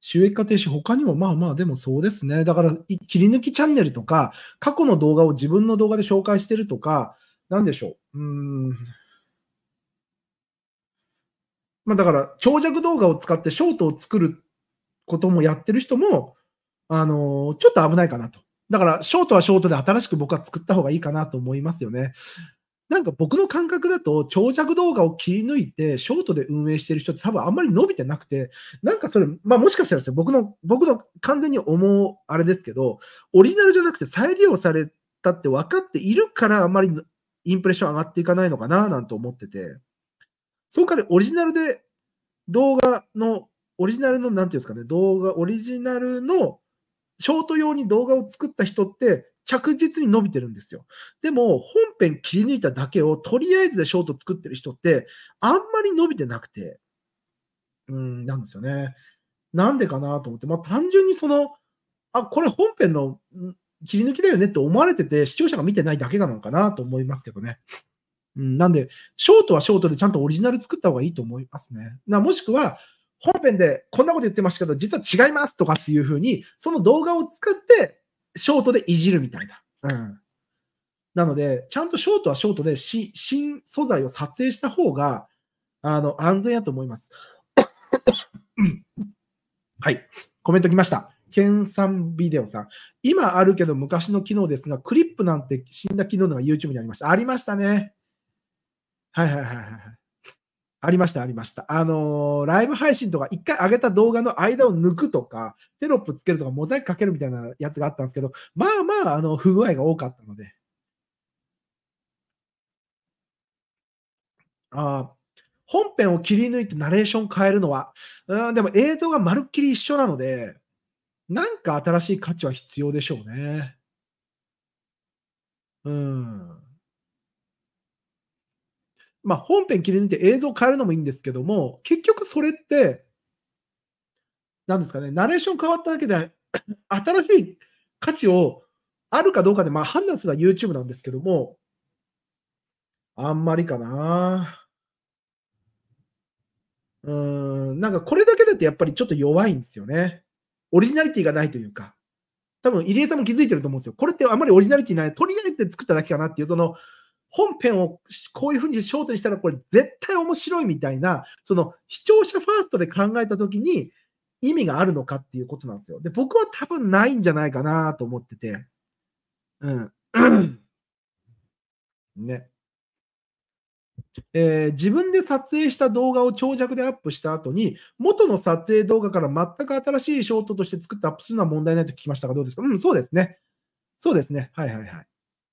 収益化停止、他にもまあまあ、でもそうですね。だから、切り抜きチャンネルとか、過去の動画を自分の動画で紹介してるとか、なんでしょう。うん。まあ、だから、長尺動画を使ってショートを作ることもやってる人も、あのー、ちょっと危ないかなと。だから、ショートはショートで新しく僕は作った方がいいかなと思いますよね。なんか僕の感覚だと、長尺動画を切り抜いて、ショートで運営してる人って多分あんまり伸びてなくて、なんかそれ、まあもしかしたらですよ、僕の、僕の完全に思うあれですけど、オリジナルじゃなくて再利用されたって分かっているから、あんまりインプレッション上がっていかないのかな、なんて思ってて、そうかね、オリジナルで動画の、オリジナルの、なんていうんですかね、動画、オリジナルのショート用に動画を作った人って、着実に伸びてるんですよ。でも、本編切り抜いただけを、とりあえずでショート作ってる人って、あんまり伸びてなくて、うん、なんですよね。なんでかなと思って、まあ、単純にその、あ、これ本編の切り抜きだよねって思われてて、視聴者が見てないだけなのかなと思いますけどね。うん、なんで、ショートはショートでちゃんとオリジナル作った方がいいと思いますね。なもしくは、本編でこんなこと言ってましたけど、実は違いますとかっていうふうに、その動画を使ってショートでいじるみたいな。うん。なので、ちゃんとショートはショートでし、新素材を撮影した方が、あの、安全やと思います。はい。コメント来ました。ケンさんビデオさん。今あるけど昔の機能ですが、クリップなんて死んだ機能が YouTube にありました。ありましたね。はいはいはいはい。ありました、ありました。あのー、ライブ配信とか、一回上げた動画の間を抜くとか、テロップつけるとか、モザイクかけるみたいなやつがあったんですけど、まあまあ、あの、不具合が多かったので。あ本編を切り抜いてナレーション変えるのは、うん、でも映像がまるっきり一緒なので、なんか新しい価値は必要でしょうね。うん。まあ、本編切り抜いて映像変えるのもいいんですけども、結局それって、何ですかね、ナレーション変わっただけで、新しい価値をあるかどうかで、まあ、判断するのは YouTube なんですけども、あんまりかな。うん、なんかこれだけだとやっぱりちょっと弱いんですよね。オリジナリティがないというか。多分入江さんも気づいてると思うんですよ。これってあんまりオリジナリティない。とりあえず作っただけかなっていう、その、本編をこういうふうに焦点したらこれ絶対面白いみたいな、その視聴者ファーストで考えたときに意味があるのかっていうことなんですよ。で、僕は多分ないんじゃないかなと思ってて。うん。ね。えー、自分で撮影した動画を長尺でアップした後に、元の撮影動画から全く新しいショートとして作ってアップするのは問題ないと聞きましたが、どうですかうん、そうですね。そうですね。はいはいはい。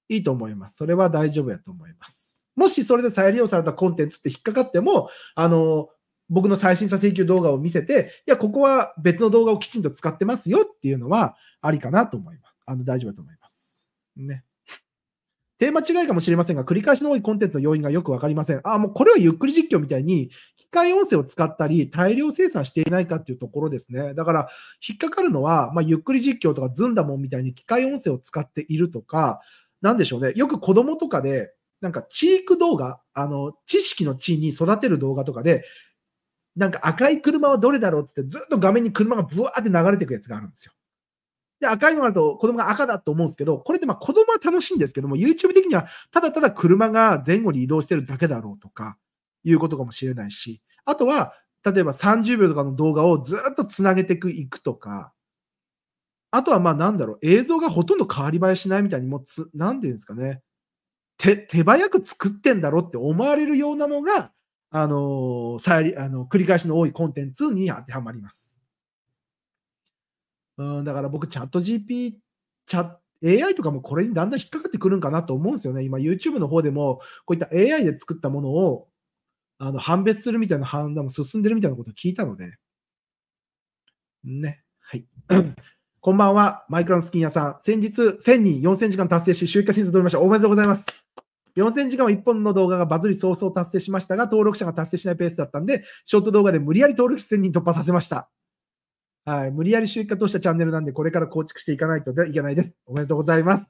いいと思います。それは大丈夫やと思います。もしそれで再利用されたコンテンツって引っかかっても、あの、僕の最新査請求動画を見せて、いや、ここは別の動画をきちんと使ってますよっていうのはありかなと思います。あの、大丈夫だと思います。ね。テーマ違いかもしれませんが、繰り返しの多いコンテンツの要因がよくわかりません。あ、もうこれはゆっくり実況みたいに、機械音声を使ったり、大量生産していないかっていうところですね。だから、引っかかるのは、まあ、ゆっくり実況とか、ずんだもんみたいに機械音声を使っているとか、なんでしょうね、よく子供とかで、なんか、ーク動画、あの、知識の地に育てる動画とかで、なんか赤い車はどれだろうってずっと画面に車がブワーって流れていくやつがあるんですよ。で、赤いのがあると子供が赤だと思うんですけど、これってまあ子供は楽しいんですけども、YouTube 的にはただただ車が前後に移動してるだけだろうとか、いうことかもしれないし、あとは、例えば30秒とかの動画をずっとつなげていくとか、あとはまあなんだろう、映像がほとんど変わり映えしないみたいに、もつ、なんていうんですかね、手、手早く作ってんだろって思われるようなのが、あのさり、あの繰り返しの多いコンテンツに当てはまります。うん、だから僕、チャット GP、チャ AI とかもこれにだんだん引っかかってくるんかなと思うんですよね。今、YouTube の方でも、こういった AI で作ったものをあの判別するみたいな判断も進んでるみたいなことを聞いたので。ね。はい。こんばんは、マイクロのスキン屋さん。先日、1000人、4000時間達成し、集客シーズン取りました。おめでとうございます。4000時間を1本の動画がバズり早々達成しましたが、登録者が達成しないペースだったんで、ショート動画で無理やり登録者1000人突破させました。はい。無理やり集客としたチャンネルなんで、これから構築していかないといけないです。おめでとうございます。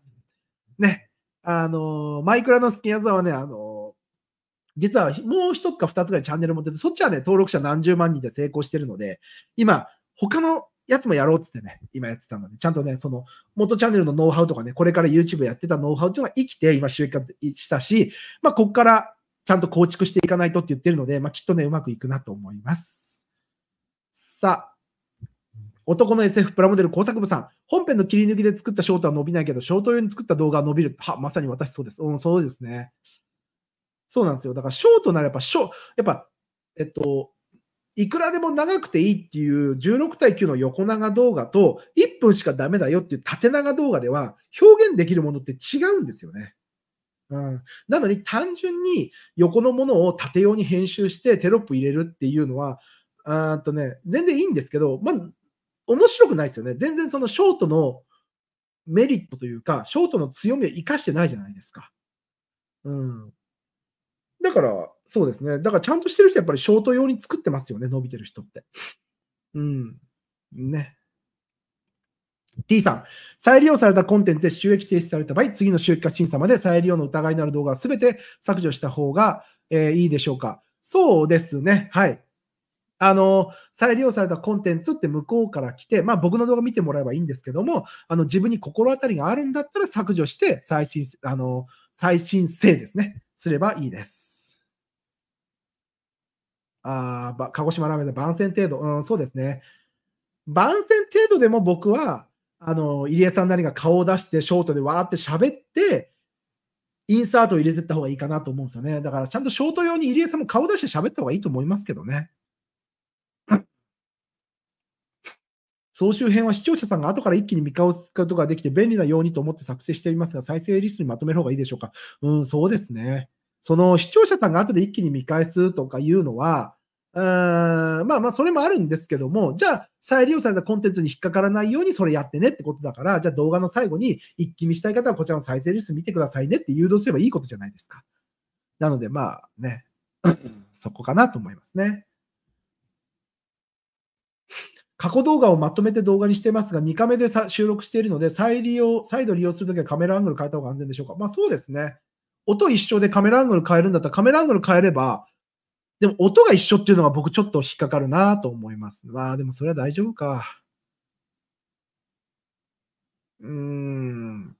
ね。あのー、マイクラのスキン屋さんはね、あのー、実はもう一つか二つぐらいチャンネル持ってて、そっちはね、登録者何十万人で成功してるので、今、他のやつもやろうっつってね、今やってたので、ちゃんとね、その、元チャンネルのノウハウとかね、これから YouTube やってたノウハウっていうのは生きて、今収益化したし、まあ、ここからちゃんと構築していかないとって言ってるので、まあ、きっとね、うまくいくなと思います。さあ、男の SF プラモデル工作部さん、本編の切り抜きで作ったショートは伸びないけど、ショート用に作った動画は伸びる。は、まさに私そうです。うん、そうですね。そうなんですよ。だから、ショートならやっぱ、ショやっぱ、えっと、いくらでも長くていいっていう16対9の横長動画と1分しかダメだよっていう縦長動画では表現できるものって違うんですよね。うん、なのに単純に横のものを縦用に編集してテロップ入れるっていうのは、あとね、全然いいんですけど、まあ、面白くないですよね。全然そのショートのメリットというか、ショートの強みを活かしてないじゃないですか。うん。だから、そうですね。だからちゃんとしてる人やっぱりショート用に作ってますよね、伸びてる人って。うん。ね。T さん、再利用されたコンテンツで収益停止された場合、次の収益化審査まで再利用の疑いのある動画は全て削除した方が、えー、いいでしょうか。そうですね。はい。あの、再利用されたコンテンツって向こうから来て、まあ僕の動画見てもらえばいいんですけども、あの自分に心当たりがあるんだったら削除して、再審、あの、再申請ですね。すればいいです。あ鹿児島ラーメンで番宣程度、うん、そうですね。番宣程度でも僕は、あの、入江さんなりが顔を出して、ショートでわーって喋って、インサートを入れてった方がいいかなと思うんですよね。だからちゃんとショート用に入江さんも顔出して喋った方がいいと思いますけどね。総集編は視聴者さんが後から一気に見返すことができて便利なようにと思って作成していますが、再生リストにまとめる方がいいでしょうか。うん、そうですね。その視聴者さんが後で一気に見返すとかいうのは、うーんまあまあ、それもあるんですけども、じゃあ、再利用されたコンテンツに引っかからないようにそれやってねってことだから、じゃあ動画の最後に一気見したい方はこちらの再生リスト見てくださいねって誘導すればいいことじゃないですか。なので、まあね、そこかなと思いますね。過去動画をまとめて動画にしてますが、2カメで収録しているので、再利用、再度利用するときはカメラアングル変えた方が安全でしょうか。まあそうですね。音一緒でカメラアングル変えるんだったらカメラアングル変えれば、でも音が一緒っていうのが僕ちょっと引っかかるなと思います。まあでもそれは大丈夫か。うーん。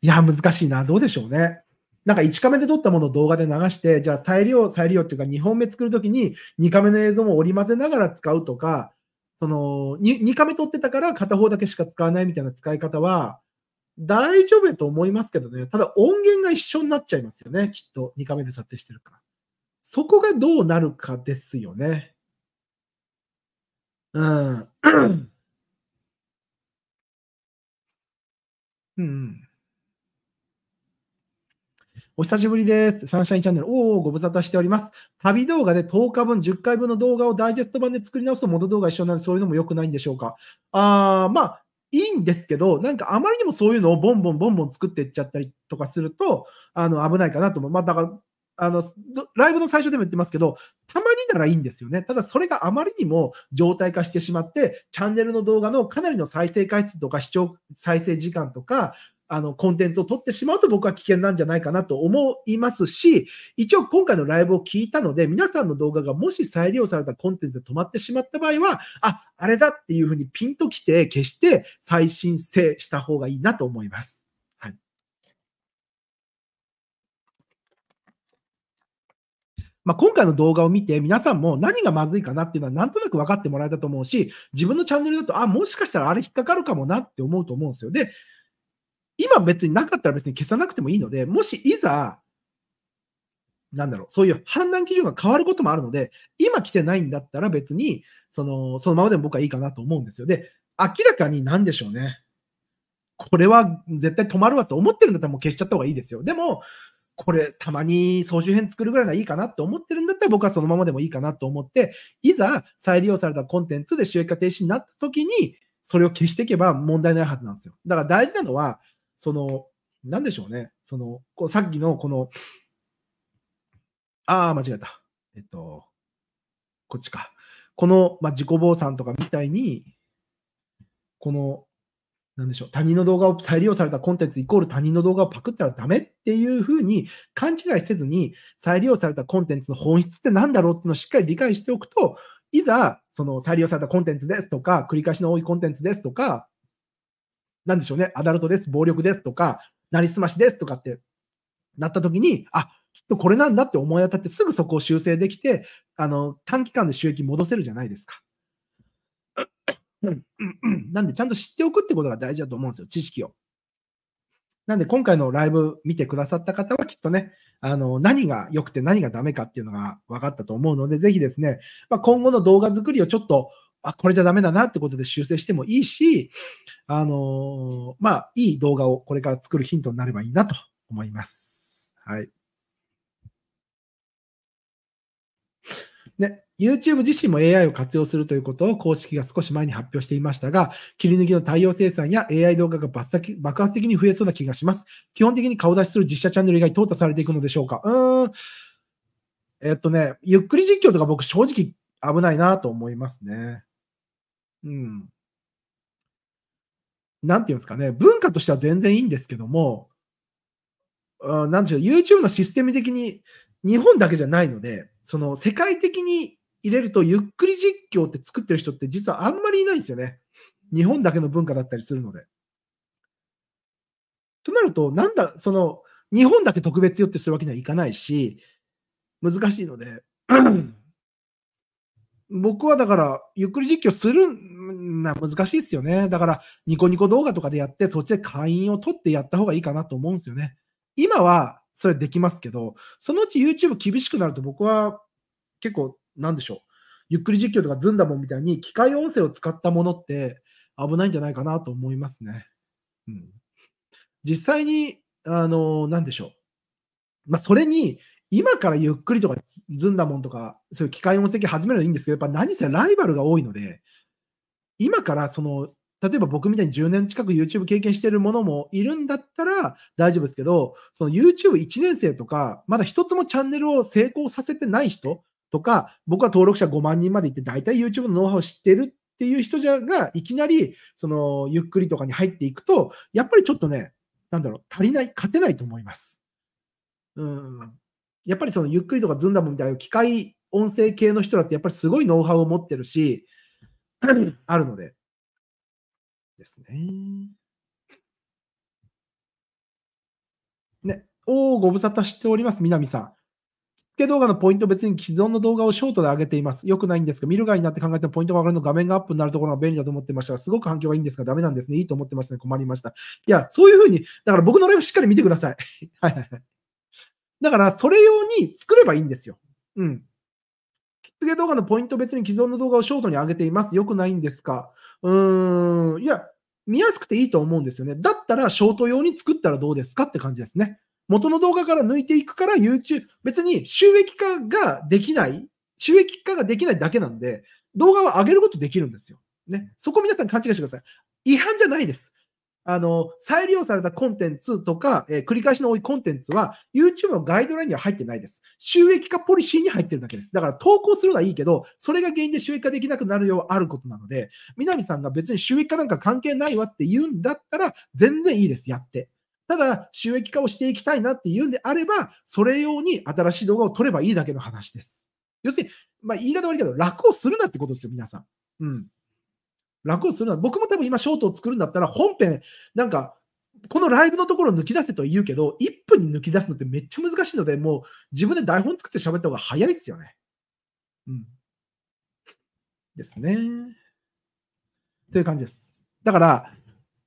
いや、難しいな。どうでしょうね。なんか1カメで撮ったものを動画で流して、じゃあ大量、再利用っていうか2本目作るときに2カメの映像も織り交ぜながら使うとか、その 2, 2カメ撮ってたから片方だけしか使わないみたいな使い方は、大丈夫やと思いますけどね。ただ音源が一緒になっちゃいますよね。きっと2回目で撮影してるから。そこがどうなるかですよね。うん。うん。お久しぶりです。サンシャインチャンネル。おお、ご無沙汰しております。旅動画で10日分、10回分の動画をダイジェスト版で作り直すと元動画一緒なんで、そういうのも良くないんでしょうか。ああ、まあ、いいんですけど、なんかあまりにもそういうのをボンボンボンボン作っていっちゃったりとかすると、あの、危ないかなと思う。まあ、だから、あの、ライブの最初でも言ってますけど、たまにならいいんですよね。ただそれがあまりにも状態化してしまって、チャンネルの動画のかなりの再生回数とか視聴再生時間とか、あの、コンテンツを取ってしまうと僕は危険なんじゃないかなと思いますし、一応今回のライブを聞いたので、皆さんの動画がもし再利用されたコンテンツで止まってしまった場合は、あ、あれだっていうふうにピンときて、決して再申請した方がいいなと思います。はい。まあ、今回の動画を見て、皆さんも何がまずいかなっていうのはなんとなく分かってもらえたと思うし、自分のチャンネルだと、あ、もしかしたらあれ引っかかるかもなって思うと思うんですよ。で、今別になかったら別に消さなくてもいいので、もしいざ、なんだろう、そういう判断基準が変わることもあるので、今来てないんだったら別に、その、そのままでも僕はいいかなと思うんですよ。で、明らかに何でしょうね。これは絶対止まるわと思ってるんだったらもう消しちゃった方がいいですよ。でも、これたまに総集編作るぐらいがいいかなって思ってるんだったら僕はそのままでもいいかなと思って、いざ再利用されたコンテンツで収益化停止になった時に、それを消していけば問題ないはずなんですよ。だから大事なのは、その、なんでしょうね。その、こうさっきのこの、ああ、間違えた。えっと、こっちか。この、まあ、自己坊さんとかみたいに、この、なんでしょう、他人の動画を再利用されたコンテンツイコール他人の動画をパクったらダメっていうふうに勘違いせずに、再利用されたコンテンツの本質って何だろうっていうのをしっかり理解しておくと、いざ、その再利用されたコンテンツですとか、繰り返しの多いコンテンツですとか、なんでしょうね、アダルトです、暴力ですとか、なりすましですとかってなった時に、あ、きっとこれなんだって思い当たってすぐそこを修正できて、あの、短期間で収益戻せるじゃないですか。なんでちゃんと知っておくってことが大事だと思うんですよ、知識を。なんで今回のライブ見てくださった方はきっとね、あの、何が良くて何がダメかっていうのが分かったと思うので、ぜひですね、まあ、今後の動画作りをちょっとあ、これじゃダメだなってことで修正してもいいし、あのまあ、いい動画をこれから作るヒントになればいいなと思います。はい。ね、YouTube 自身も AI を活用するということを公式が少し前に発表していましたが、切り抜きの対応生産や AI 動画が爆発的に増えそうな気がします。基本的に顔出しする実写チャンネル以外淘汰されていくのでしょうかうーん。えっとね、ゆっくり実況とか僕正直危ないなと思いますね。うん。なんていうんですかね、文化としては全然いいんですけども、うん、なんでしょう、YouTube のシステム的に日本だけじゃないので、その世界的に入れるとゆっくり実況って作ってる人って実はあんまりいないんですよね。日本だけの文化だったりするので。となると、なんだ、その、日本だけ特別よってするわけにはいかないし、難しいので、僕はだから、ゆっくり実況する難しいですよね。だから、ニコニコ動画とかでやって、そっちで会員を取ってやった方がいいかなと思うんですよね。今は、それできますけど、そのうち YouTube 厳しくなると僕は結構、なんでしょう。ゆっくり実況とかずんだもんみたいに、機械音声を使ったものって危ないんじゃないかなと思いますね。うん。実際に、あの、なんでしょう。まあ、それに、今からゆっくりとかずんだもんとか、そういう機械音声始めるのいいんですけど、やっぱ何せライバルが多いので、今からその、例えば僕みたいに10年近く YouTube 経験してるものもいるんだったら大丈夫ですけど、その YouTube1 年生とか、まだ一つもチャンネルを成功させてない人とか、僕は登録者5万人までいって、大体 YouTube のノウハウを知ってるっていう人じゃが、いきなり、その、ゆっくりとかに入っていくと、やっぱりちょっとね、なんだろう、足りない、勝てないと思います。うん。やっぱりその、ゆっくりとかずんだもみたいな機械音声系の人だって、やっぱりすごいノウハウを持ってるし、あるので、ですね。ね。おお、ご無沙汰しております、南さん。付け動画のポイント別に既存の動画をショートで上げています。よくないんですが、見る側になって考えてもポイントが上がるの画面がアップになるところが便利だと思ってましたが、すごく反響がいいんですが、ダメなんですね。いいと思ってましたね。困りました。いや、そういうふうに、だから僕のライブしっかり見てください。はいはいはい。だから、それ用に作ればいいんですよ。うん。付け動画のポイント別に既存の動画をショートに上げています。よくないんですかうーん。いや、見やすくていいと思うんですよね。だったらショート用に作ったらどうですかって感じですね。元の動画から抜いていくから YouTube、別に収益化ができない、収益化ができないだけなんで、動画は上げることできるんですよ。ね。そこ皆さん勘違いしてください。違反じゃないです。あの、再利用されたコンテンツとか、えー、繰り返しの多いコンテンツは、YouTube のガイドラインには入ってないです。収益化ポリシーに入ってるだけです。だから投稿するのはいいけど、それが原因で収益化できなくなるようあることなので、南さんが別に収益化なんか関係ないわって言うんだったら、全然いいです、やって。ただ、収益化をしていきたいなって言うんであれば、それ用に新しい動画を撮ればいいだけの話です。要するに、まあ、言い方悪いけど、楽をするなってことですよ、皆さん。うん。楽をするのは、僕も多分今ショートを作るんだったら本編、なんか、このライブのところ抜き出せとは言うけど、1分に抜き出すのってめっちゃ難しいので、もう自分で台本作って喋った方が早いっすよね。うん。ですね。という感じです。だから、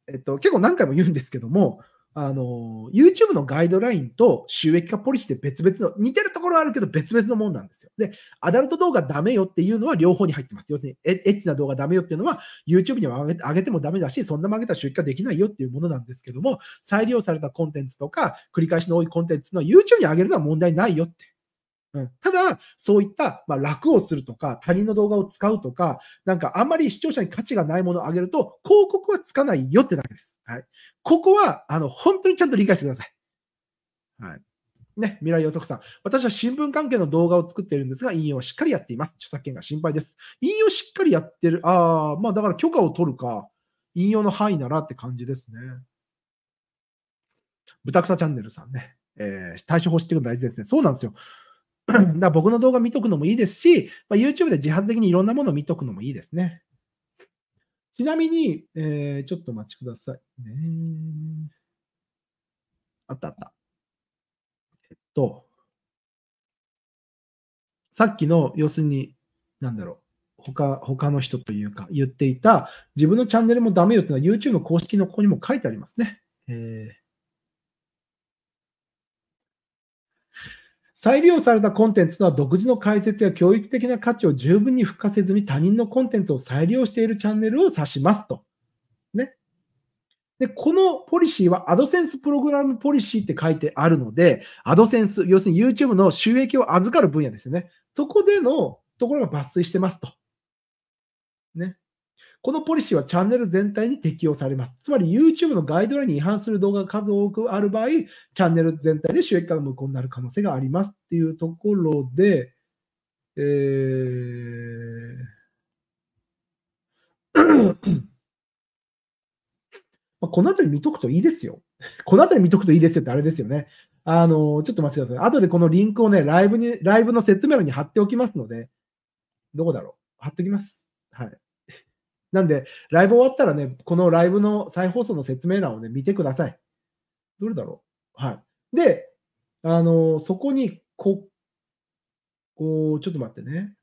えっと、結構何回も言うんですけども、あの、YouTube のガイドラインと収益化ポリシーって別々の、似てるところはあるけど別々のもんなんですよ。で、アダルト動画ダメよっていうのは両方に入ってます。要するに、エッチな動画ダメよっていうのは YouTube には上げ上げてもダメだし、そんな曲げた収益化できないよっていうものなんですけども、再利用されたコンテンツとか、繰り返しの多いコンテンツの YouTube に上げるのは問題ないよって。うん、ただ、そういった、まあ、楽をするとか、他人の動画を使うとか、なんかあんまり視聴者に価値がないものをあげると、広告はつかないよってだけです。はい。ここは、あの、本当にちゃんと理解してください。はい。ね、未来予測さん。私は新聞関係の動画を作っているんですが、引用はしっかりやっています。著作権が心配です。引用しっかりやってる。ああ、まあだから許可を取るか、引用の範囲ならって感じですね。ブタクサチャンネルさんね。えー、対処法知っていくの大事ですね。そうなんですよ。だ僕の動画見とくのもいいですし、まあ、YouTube で自発的にいろんなものを見とくのもいいですね。ちなみに、えー、ちょっとお待ちくださいね。あったあった。えっと、さっきの、要するに、なんだろう。他他の人というか、言っていた、自分のチャンネルもダメよっていうのは YouTube の公式のここにも書いてありますね。えー再利用されたコンテンツとは独自の解説や教育的な価値を十分に付加せずに他人のコンテンツを再利用しているチャンネルを指しますと。ね。で、このポリシーはアドセンスプログラムポリシーって書いてあるので、アドセンス、要するに YouTube の収益を預かる分野ですよね。そこでのところが抜粋してますと。ね。このポリシーはチャンネル全体に適用されます。つまり YouTube のガイドラインに違反する動画が数多くある場合、チャンネル全体で収益化が無効になる可能性がありますっていうところで、えーまあ、この辺り見とくといいですよ。この辺り見とくといいですよってあれですよね。あの、ちょっと待ってください。後でこのリンクをね、ライブに、ライブのセットメに貼っておきますので、どこだろう貼っておきます。なんで、ライブ終わったらね、このライブの再放送の説明欄をね、見てください。どれだろうはい。で、あの、そこに、こ、こちょっと待ってね。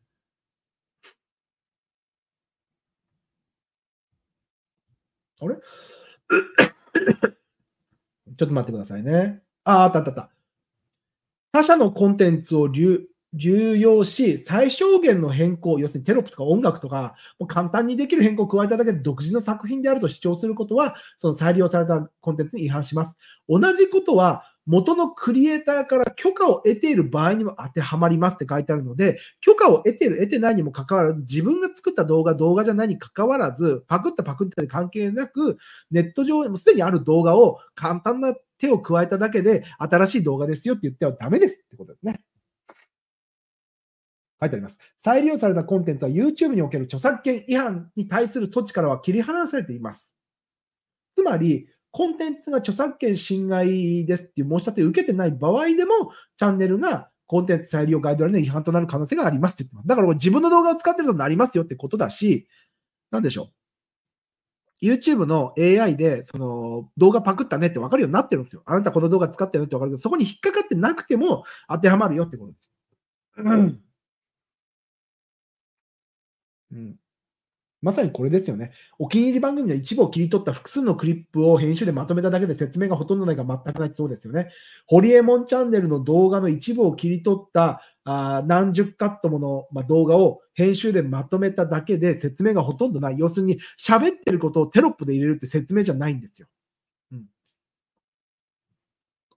あれ ちょっと待ってくださいね。あ、あったあったあった。他社のコンテンツを流重要し、最小限の変更、要するにテロップとか音楽とか、もう簡単にできる変更を加えただけで独自の作品であると主張することは、その再利用されたコンテンツに違反します。同じことは、元のクリエイターから許可を得ている場合にも当てはまりますって書いてあるので、許可を得ている、得てないにもかかわらず、自分が作った動画、動画じゃないに関わらず、パクったパクったで関係なく、ネット上にもすでにある動画を簡単な手を加えただけで、新しい動画ですよって言ってはダメですってことですね。書いてあります。再利用されたコンテンツは YouTube における著作権違反に対する措置からは切り離されています。つまり、コンテンツが著作権侵害ですっていう申し立てを受けてない場合でも、チャンネルがコンテンツ再利用ガイドラインの違反となる可能性がありますって言ってます。だから自分の動画を使ってるとなりますよってことだし、なんでしょう。YouTube の AI でその動画パクったねって分かるようになってるんですよ。あなたこの動画使ってるって分かるけど、そこに引っかかってなくても当てはまるよってことです。うんうん。まさにこれですよね。お気に入り番組の一部を切り取った複数のクリップを編集でまとめただけで説明がほとんどないが全くないそうですよね。ホリエモンチャンネルの動画の一部を切り取ったあ何十カットもの、まあ、動画を編集でまとめただけで説明がほとんどない。要するに喋ってることをテロップで入れるって説明じゃないんですよ。うん。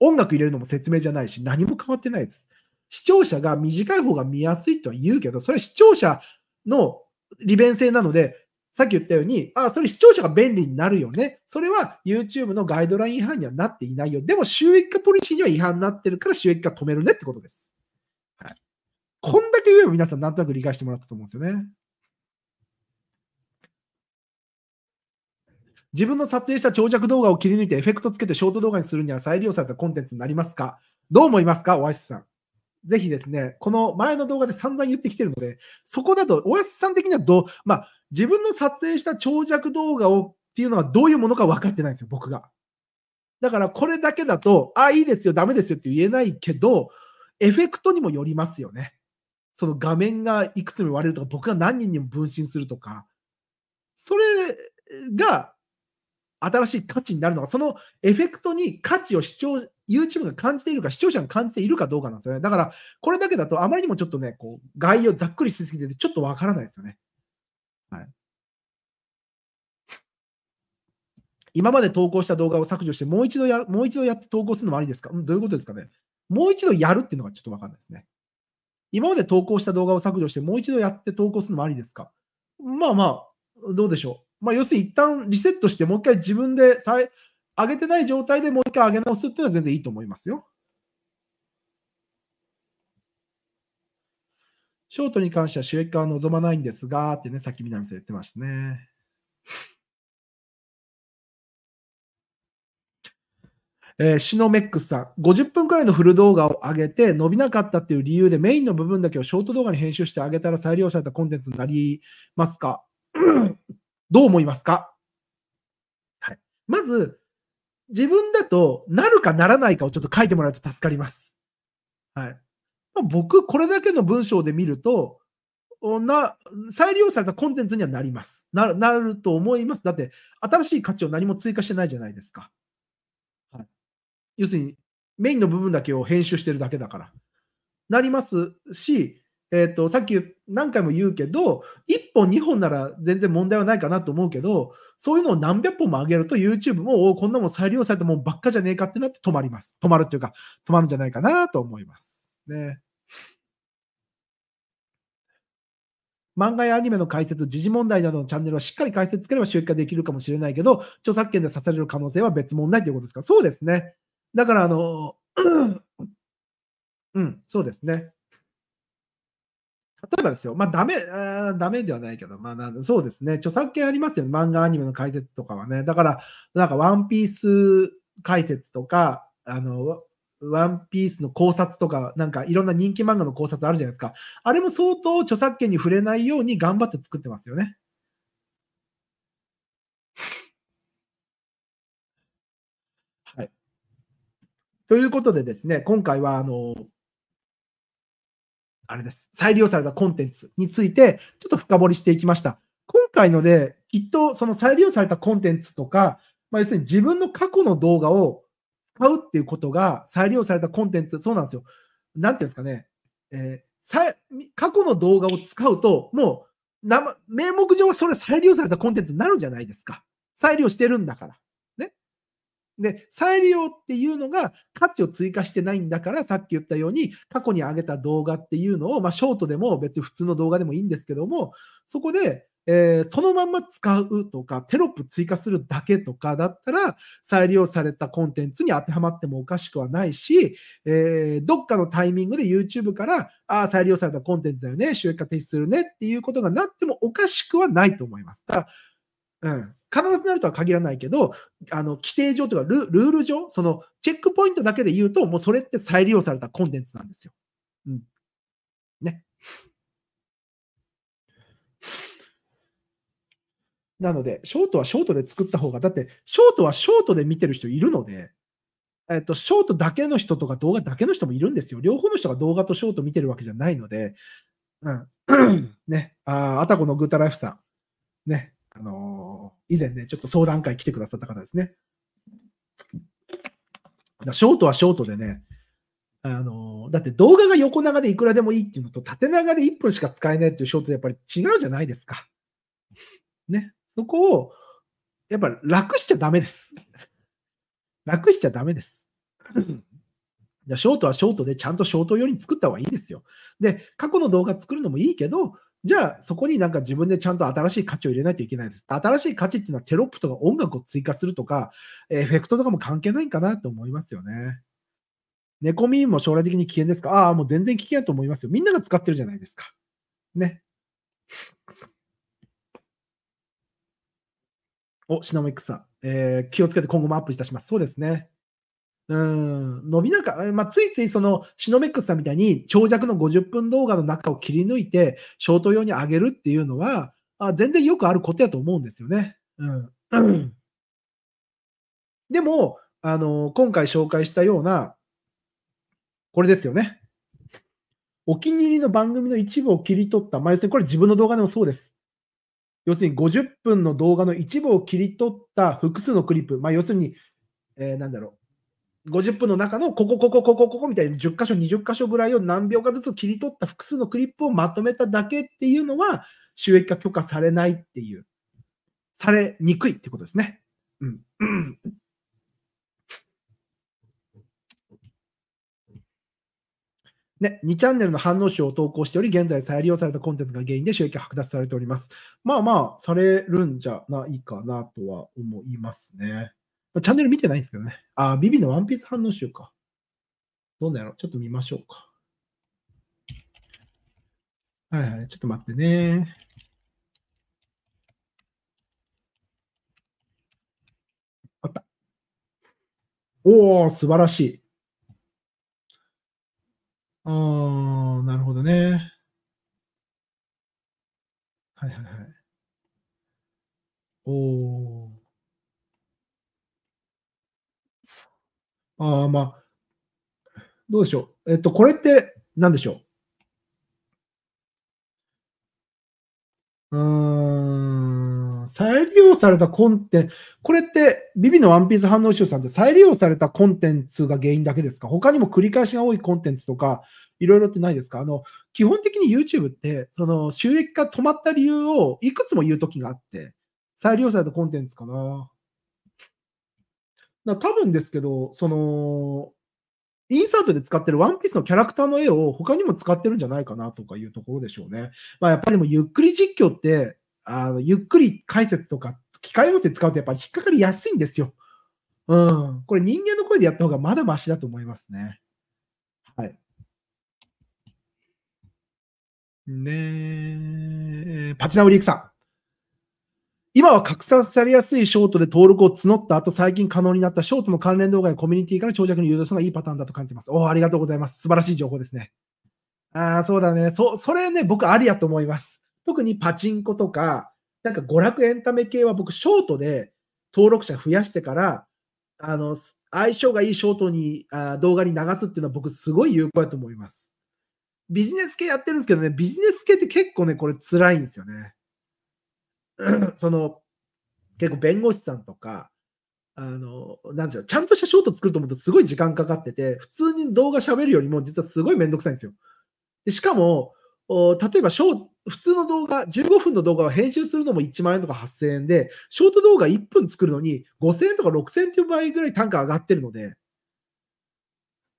音楽入れるのも説明じゃないし、何も変わってないです。視聴者が短い方が見やすいとは言うけど、それは視聴者の利便性なので、さっき言ったように、あ、あ、それ視聴者が便利になるよね。それは YouTube のガイドライン違反にはなっていないよ。でも収益化ポリシーには違反になってるから収益化止めるねってことです。はい。こんだけ言えば皆さんなんとなく理解してもらったと思うんですよね。自分の撮影した長尺動画を切り抜いてエフェクトつけてショート動画にするには再利用されたコンテンツになりますかどう思いますかおあしさん。ぜひですね、この前の動画で散々言ってきてるので、そこだと、おやすさん的にはどう、まあ、自分の撮影した長尺動画をっていうのはどういうものか分かってないんですよ、僕が。だから、これだけだと、あ、いいですよ、ダメですよって言えないけど、エフェクトにもよりますよね。その画面がいくつも割れるとか、僕が何人にも分身するとか、それが新しい価値になるのが、そのエフェクトに価値を視聴、YouTube が感じているか、視聴者が感じているかどうかなんですよね。だから、これだけだと、あまりにもちょっとね、こう、概要ざっくりしすぎてて、ちょっとわからないですよね。はい。今まで投稿した動画を削除して、もう一度や、もう一度やって投稿するのもありですか、うん、どういうことですかねもう一度やるっていうのがちょっとわかんないですね。今まで投稿した動画を削除して、もう一度やって投稿するのもありですかまあまあ、どうでしょう。まあ、要するに一旦リセットして、もう一回自分で再上げてない状態でもう一回上げ直すっていうのは全然いいと思いますよ。ショートに関しては収益化は望まないんですが、ってね、さっき南さん言ってましたね。えー、シノメックスさん、50分くらいのフル動画を上げて、伸びなかったっていう理由で、メインの部分だけをショート動画に編集してあげたら再利用されたコンテンツになりますか どう思いますか、はい、まず、自分だとなるかならないかをちょっと書いてもらうと助かります。はい。僕、これだけの文章で見ると、な、再利用されたコンテンツにはなります。なる、なると思います。だって、新しい価値を何も追加してないじゃないですか。はい。要するに、メインの部分だけを編集してるだけだから。なりますし、えっ、ー、と、さっき何回も言うけど、1本2本なら全然問題はないかなと思うけど、そういうのを何百本も上げると YouTube も、おこんなもん再利用されたもんばっかじゃねえかってなって止まります。止まるっていうか、止まるんじゃないかなと思います。ね。漫画やアニメの解説、時事問題などのチャンネルはしっかり解説つければ収益化できるかもしれないけど、著作権で刺される可能性は別問題ということですかそうですね。だから、あの、うん、そうですね。例えばですよ、まあ、ダメ、あダメではないけど、まあなん、そうですね、著作権ありますよね、漫画、アニメの解説とかはね。だから、なんか、ワンピース解説とか、あの、ワンピースの考察とか、なんかいろんな人気漫画の考察あるじゃないですか。あれも相当著作権に触れないように頑張って作ってますよね。はい。ということでですね、今回は、あの、あれです。再利用されたコンテンツについて、ちょっと深掘りしていきました。今回ので、きっとその再利用されたコンテンツとか、まあ、要するに自分の過去の動画を使うっていうことが再利用されたコンテンツ、そうなんですよ。なんていうんですかね、えー、過去の動画を使うと、もう名目上はそれ再利用されたコンテンツになるじゃないですか。再利用してるんだから。で、再利用っていうのが価値を追加してないんだから、さっき言ったように過去に上げた動画っていうのを、まあ、ショートでも別に普通の動画でもいいんですけども、そこで、えー、そのまんま使うとか、テロップ追加するだけとかだったら、再利用されたコンテンツに当てはまってもおかしくはないし、えー、どっかのタイミングで YouTube から、ああ、再利用されたコンテンツだよね、収益化停止するねっていうことがなってもおかしくはないと思います。だうん。必ずなるとは限らないけど、あの、規定上というかル、ルール上、その、チェックポイントだけで言うと、もうそれって再利用されたコンテンツなんですよ。うん。ね。なので、ショートはショートで作った方が、だって、ショートはショートで見てる人いるので、えっと、ショートだけの人とか動画だけの人もいるんですよ。両方の人が動画とショート見てるわけじゃないので、うん。ね。ああ、あたこのグータライフさん。ね。あのー以前ね、ちょっと相談会来てくださった方ですね。ショートはショートでね、あの、だって動画が横長でいくらでもいいっていうのと、縦長で1分しか使えないっていうショートでやっぱり違うじゃないですか。ね。そこを、やっぱ楽しちゃダメです。楽しちゃダメです。じゃショートはショートでちゃんとショート用に作った方がいいですよ。で、過去の動画作るのもいいけど、じゃあ、そこになんか自分でちゃんと新しい価値を入れないといけないです。新しい価値っていうのはテロップとか音楽を追加するとか、エフェクトとかも関係ないんかなと思いますよね。猫ミーも将来的に危険ですかああ、もう全然危険だと思いますよ。みんなが使ってるじゃないですか。ね。お、シナモイクさん、えー、気をつけて今後もアップいたします。そうですね。うん、伸びなか、まあ、ついついそのシノメックスさんみたいに長尺の50分動画の中を切り抜いてショート用に上げるっていうのは、あ全然よくあることやと思うんですよね。うん。でも、あの、今回紹介したような、これですよね。お気に入りの番組の一部を切り取った、まあ、要するにこれ自分の動画でもそうです。要するに50分の動画の一部を切り取った複数のクリップ、まあ、要するに、えー、なんだろう。50分の中のここ、ここ、ここ、ここみたいに10箇所、20箇所ぐらいを何秒かずつ切り取った複数のクリップをまとめただけっていうのは収益化許可されないっていう、されにくいってことですね。うん。ね、2チャンネルの反応集を投稿しており、現在再利用されたコンテンツが原因で収益が剥奪されております。まあまあ、されるんじゃないかなとは思いますね。チャンネル見てないんですけどね。あ、ビビのワンピース反応集か。どうなんやろちょっと見ましょうか。はいはい、ちょっと待ってね。あった。おお、素晴らしい。あー、なるほどね。はいはいはい。おお。あまあ、どうでしょう。えっと、これって何でしょう。うん、再利用されたコンテンツ、これって、ビビのワンピース反応集さんって再利用されたコンテンツが原因だけですか他にも繰り返しが多いコンテンツとか、いろいろってないですかあの、基本的に YouTube って、その収益が止まった理由をいくつも言うときがあって、再利用されたコンテンツかな。多分ですけど、その、インサートで使ってるワンピースのキャラクターの絵を他にも使ってるんじゃないかなとかいうところでしょうね。まあ、やっぱりもうゆっくり実況って、あのゆっくり解説とか、機械音声使うとやっぱり引っかかりやすいんですよ。うん。これ人間の声でやった方がまだましだと思いますね。はい。ねえ、パチナウリークさん。今は拡散されやすいショートで登録を募った後、最近可能になったショートの関連動画やコミュニティから長尺に誘導するのがいいパターンだと感じます。おお、ありがとうございます。素晴らしい情報ですね。ああ、そうだね。そ、それね、僕ありやと思います。特にパチンコとか、なんか娯楽エンタメ系は僕、ショートで登録者増やしてから、あの、相性がいいショートに、あ動画に流すっていうのは僕、すごい有効やと思います。ビジネス系やってるんですけどね、ビジネス系って結構ね、これ辛いんですよね。その、結構弁護士さんとか、あの、なんでしょう、ちゃんとしたショート作ると思うとすごい時間かかってて、普通に動画喋るよりも実はすごいめんどくさいんですよ。でしかも、お例えばショー普通の動画、15分の動画を編集するのも1万円とか8000円で、ショート動画1分作るのに5000円とか6000円という倍ぐらい単価上がってるので、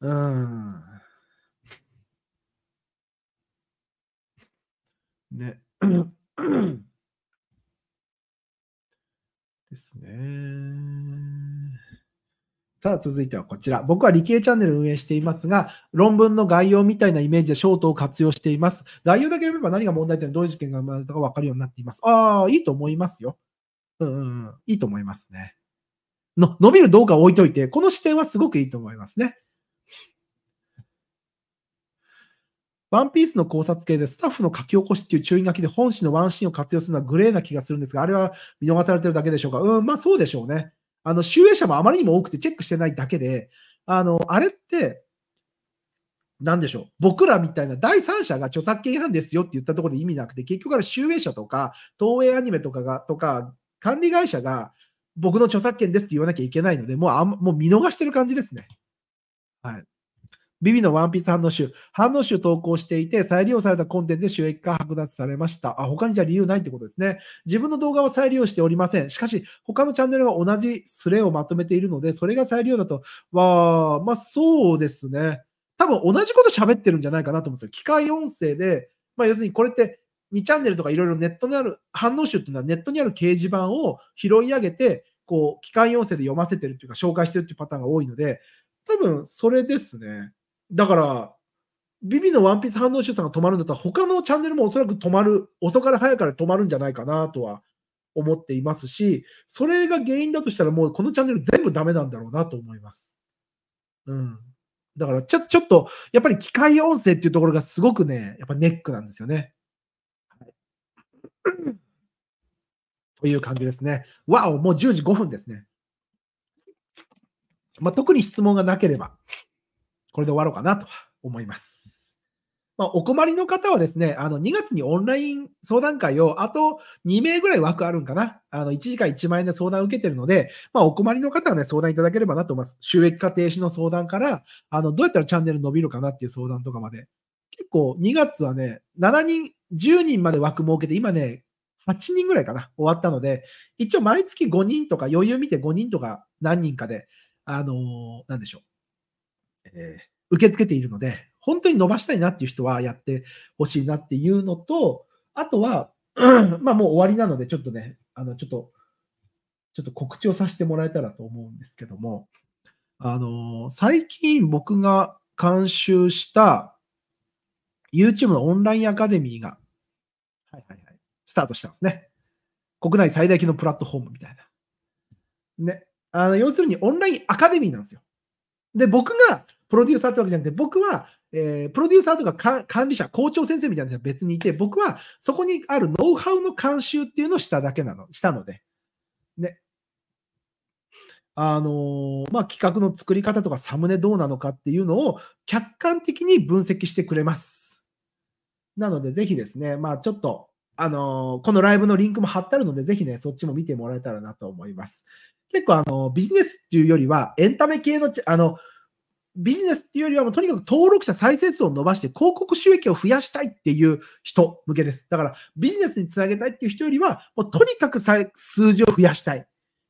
うん。ね。ね。さあ、続いてはこちら。僕は理系チャンネル運営していますが、論文の概要みたいなイメージでショートを活用しています。概要だけ読めば何が問題点、どういう事件が生まれたか分かるようになっています。ああ、いいと思いますよ。うん、うん、いいと思いますね。の、伸びる動画を置いといて、この視点はすごくいいと思いますね。ワンピースの考察系でスタッフの書き起こしっていう注意書きで本誌のワンシーンを活用するのはグレーな気がするんですが、あれは見逃されてるだけでしょうか。うん、まあそうでしょうね。あの、集英者もあまりにも多くてチェックしてないだけで、あの、あれって、なんでしょう。僕らみたいな第三者が著作権違反ですよって言ったところで意味なくて、結局から集英者とか、東映アニメとかが、とか、管理会社が僕の著作権ですって言わなきゃいけないので、もうあん、もう見逃してる感じですね。はい。ビビのワンピース反応集。反応集投稿していて、再利用されたコンテンツで収益化剥奪されました。あ、他にじゃ理由ないってことですね。自分の動画は再利用しておりません。しかし、他のチャンネルは同じスレをまとめているので、それが再利用だと、は、まあ、そうですね。多分同じこと喋ってるんじゃないかなと思うんですよ。機械音声で、まあ、要するにこれって2チャンネルとかいろいろネットにある、反応集っていうのはネットにある掲示板を拾い上げて、こう、機械音声で読ませてるっていうか、紹介してるっていうパターンが多いので、多分それですね。だから、ビビのワンピース反応集さんが止まるんだったら、他のチャンネルもおそらく止まる、遅から早から止まるんじゃないかなとは思っていますし、それが原因だとしたら、もうこのチャンネル全部ダメなんだろうなと思います。うん。だからちょ、ちょっと、やっぱり機械音声っていうところがすごくね、やっぱネックなんですよね。という感じですね。わお、もう10時5分ですね。まあ、特に質問がなければ。これで終わろうかなと思います。まあ、お困りの方はですね、あの2月にオンライン相談会をあと2名ぐらい枠あるんかな。あの1時間1万円で相談を受けてるので、まあ、お困りの方はね、相談いただければなと思います。収益化停止の相談から、あのどうやったらチャンネル伸びるかなっていう相談とかまで。結構2月はね、7人、10人まで枠設けて、今ね、8人ぐらいかな、終わったので、一応毎月5人とか、余裕見て5人とか何人かで、あのー、なんでしょう。え受け付けているので、本当に伸ばしたいなっていう人はやってほしいなっていうのと、あとは、まあもう終わりなので、ちょっとね、あの、ちょっと、ちょっと告知をさせてもらえたらと思うんですけども、あの、最近僕が監修した YouTube のオンラインアカデミーが、はいはいはい、スタートしたんですね。国内最大級のプラットフォームみたいな。ね。あの、要するにオンラインアカデミーなんですよ。で、僕がプロデューサーってわけじゃなくて、僕は、えー、プロデューサーとか管理者、校長先生みたいな人は別にいて、僕はそこにあるノウハウの監修っていうのをしただけなの、したので。ね。あのー、まあ、企画の作り方とかサムネどうなのかっていうのを客観的に分析してくれます。なので、ぜひですね、まあ、ちょっと、あのー、このライブのリンクも貼ってあるので、ぜひね、そっちも見てもらえたらなと思います。結構、あのー、ビジネスっていうよりは、エンタメ系の、あの、ビジネスっていうよりはもうとにかく登録者再生数を伸ばして広告収益を増やしたいっていう人向けです。だからビジネスにつなげたいっていう人よりは、もうとにかく数字を増やしたいっ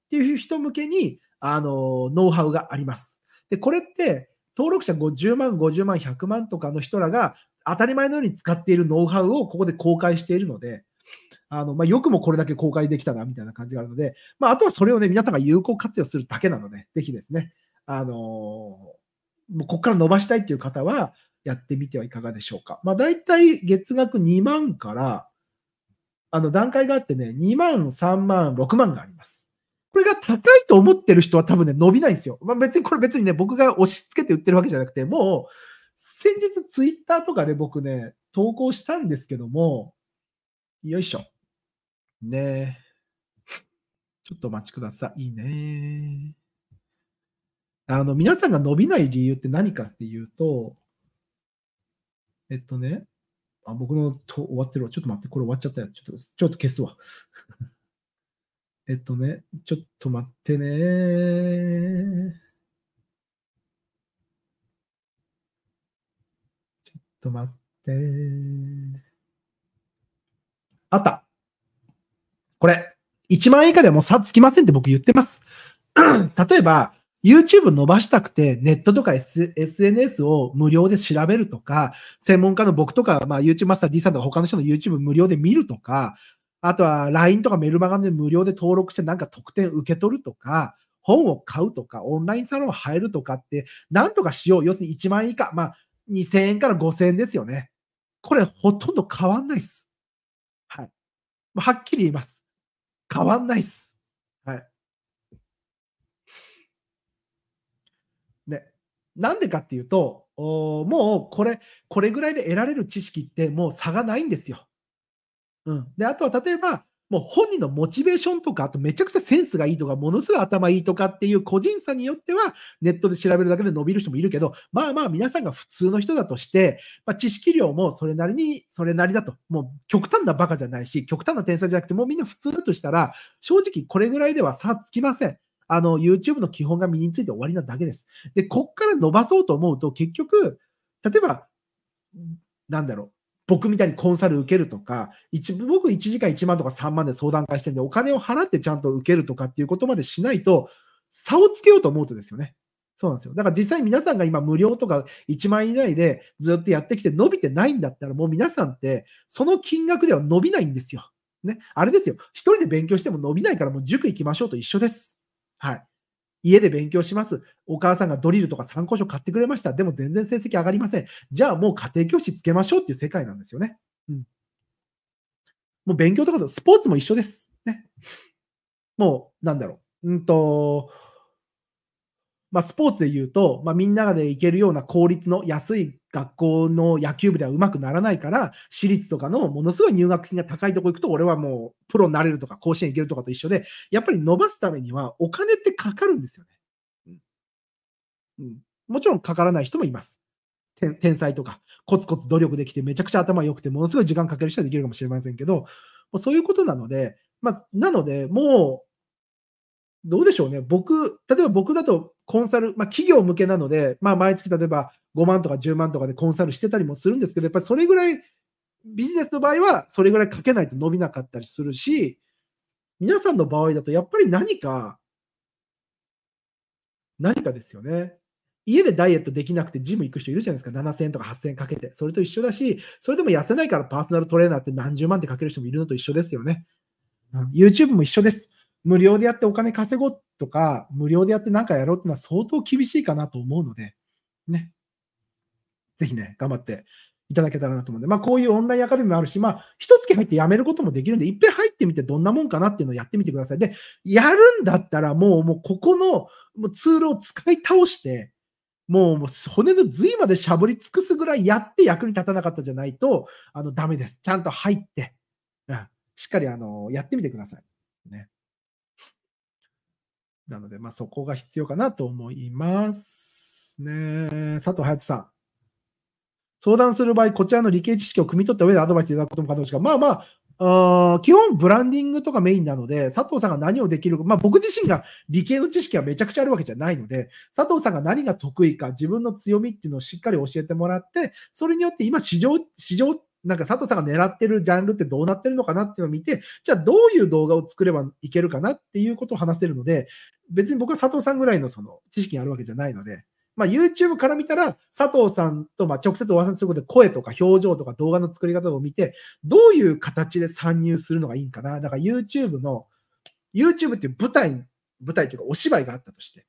ていう人向けに、あの、ノウハウがあります。で、これって登録者50万、50万、100万とかの人らが当たり前のように使っているノウハウをここで公開しているので、あのまあ、よくもこれだけ公開できたなみたいな感じがあるので、まあ、あとはそれをね、皆さんが有効活用するだけなので、ぜひですね、あのーもうここから伸ばしたいっていう方は、やってみてはいかがでしょうか。まあ、大体月額2万から、あの段階があってね、2万、3万、6万があります。これが高いと思ってる人は多分ね、伸びないんですよ。まあ、別にこれ別にね、僕が押し付けて売ってるわけじゃなくて、もう、先日ツイッターとかで僕ね、投稿したんですけども、よいしょ。ねえ。ちょっとお待ちください。いいねあの、皆さんが伸びない理由って何かっていうと、えっとね、あ僕のと終わってるわ。ちょっと待って、これ終わっちゃったやつ。ちょっと、ちょっと消すわ。えっとね、ちょっと待ってね。ちょっと待って。あった。これ、1万円以下ではもう差つきませんって僕言ってます。例えば、YouTube 伸ばしたくて、ネットとか、S、SNS を無料で調べるとか、専門家の僕とか、まあ、YouTube マスター D さんとか他の人の YouTube 無料で見るとか、あとは LINE とかメルマガで無料で登録してなんか特典受け取るとか、本を買うとか、オンラインサロン入るとかって、なんとかしよう。要するに1万円以下、まあ、2000円から5000円ですよね。これほとんど変わんないっす。はい。はっきり言います。変わんないっす。なんでかっていうと、もうこれ、これぐらいで得られる知識ってもう差がないんですよ。うん。で、あとは例えば、もう本人のモチベーションとか、あとめちゃくちゃセンスがいいとか、ものすごい頭いいとかっていう個人差によっては、ネットで調べるだけで伸びる人もいるけど、まあまあ皆さんが普通の人だとして、まあ、知識量もそれなりに、それなりだと、もう極端なバカじゃないし、極端な天才じゃなくて、もうみんな普通だとしたら、正直これぐらいでは差つきません。あの、YouTube の基本が身について終わりなだけです。で、こっから伸ばそうと思うと、結局、例えば、なんだろう、僕みたいにコンサル受けるとか、一僕1時間1万とか3万で相談会してるんで、お金を払ってちゃんと受けるとかっていうことまでしないと、差をつけようと思うとですよね。そうなんですよ。だから実際皆さんが今無料とか1万以内でずっとやってきて伸びてないんだったら、もう皆さんってその金額では伸びないんですよ。ね。あれですよ。一人で勉強しても伸びないからもう塾行きましょうと一緒です。はい。家で勉強します。お母さんがドリルとか参考書買ってくれました。でも全然成績上がりません。じゃあもう家庭教師つけましょうっていう世界なんですよね。うん。もう勉強とかとスポーツも一緒です。ね。もう、なんだろう。うんと、まあ、スポーツで言うと、まあ、みんなで行けるような効率の安い学校の野球部ではうまくならないから、私立とかのものすごい入学金が高いとこ行くと、俺はもうプロになれるとか、甲子園行けるとかと一緒で、やっぱり伸ばすためにはお金ってかかるんですよね。うん、もちろんかからない人もいます。天才とか、コツコツ努力できて、めちゃくちゃ頭良くて、ものすごい時間かける人はできるかもしれませんけど、そういうことなので、まあ、なので、もうどうでしょうね。僕、例えば僕だとコンサル、まあ、企業向けなので、まあ、毎月例えば5万とか10万とかでコンサルしてたりもするんですけど、やっぱりそれぐらい、ビジネスの場合はそれぐらいかけないと伸びなかったりするし、皆さんの場合だとやっぱり何か、何かですよね。家でダイエットできなくてジム行く人いるじゃないですか。7000円とか8000円かけて。それと一緒だし、それでも痩せないからパーソナルトレーナーって何十万ってかける人もいるのと一緒ですよね。YouTube も一緒です。無料でやってお金稼ごうとか、無料でやって何かやろうっていうのは相当厳しいかなと思うので、ね。ぜひね、頑張っていただけたらなと思うんで、まあ、こういうオンラインアカデミーもあるし、まあ、一月入ってやめることもできるんで、いっぺん入ってみてどんなもんかなっていうのをやってみてください。で、やるんだったらもう、もうここのもうツールを使い倒して、もうもう骨の髄までしゃぶり尽くすぐらいやって役に立たなかったじゃないと、あの、ダメです。ちゃんと入って、うん、しっかりあの、やってみてください。ね。なので、まあ、そこが必要かなと思いますね。佐藤隼人さん。相談する場合、こちらの理系知識を汲み取った上でアドバイスいただくことも可能ですが、まあまあ、あ基本ブランディングとかメインなので、佐藤さんが何をできるか、まあ僕自身が理系の知識はめちゃくちゃあるわけじゃないので、佐藤さんが何が得意か、自分の強みっていうのをしっかり教えてもらって、それによって今市場、市場なんか佐藤さんが狙ってるジャンルってどうなってるのかなっていうのを見て、じゃあどういう動画を作ればいけるかなっていうことを話せるので、別に僕は佐藤さんぐらいのその知識があるわけじゃないので、まあ、YouTube から見たら、佐藤さんとまあ直接お話しすることで、声とか表情とか動画の作り方を見て、どういう形で参入するのがいいんかな。だから YouTube の、YouTube っていう舞台、舞台というかお芝居があったとして、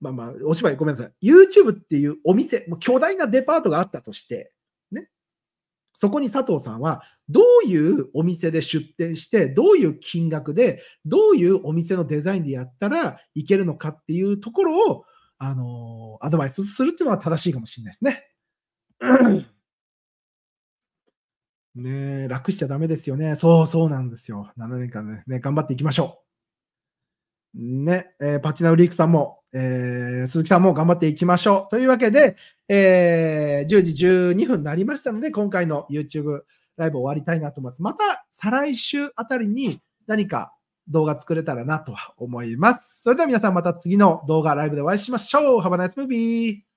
まあまあ、お芝居ごめんなさい。YouTube っていうお店、もう巨大なデパートがあったとして、そこに佐藤さんは、どういうお店で出店して、どういう金額で、どういうお店のデザインでやったらいけるのかっていうところを、あのアドバイスするっていうのは正しいかもしれないですね。ね楽しちゃだめですよね。そうそうなんですよ。7年間ね、ね頑張っていきましょう。ね、えー、パチナウリークさんも、えー、鈴木さんも頑張っていきましょう。というわけで、えー、10時12分になりましたので、今回の YouTube ライブ終わりたいなと思います。また、再来週あたりに何か動画作れたらなとは思います。それでは皆さんまた次の動画、ライブでお会いしましょう。Have a nice movie!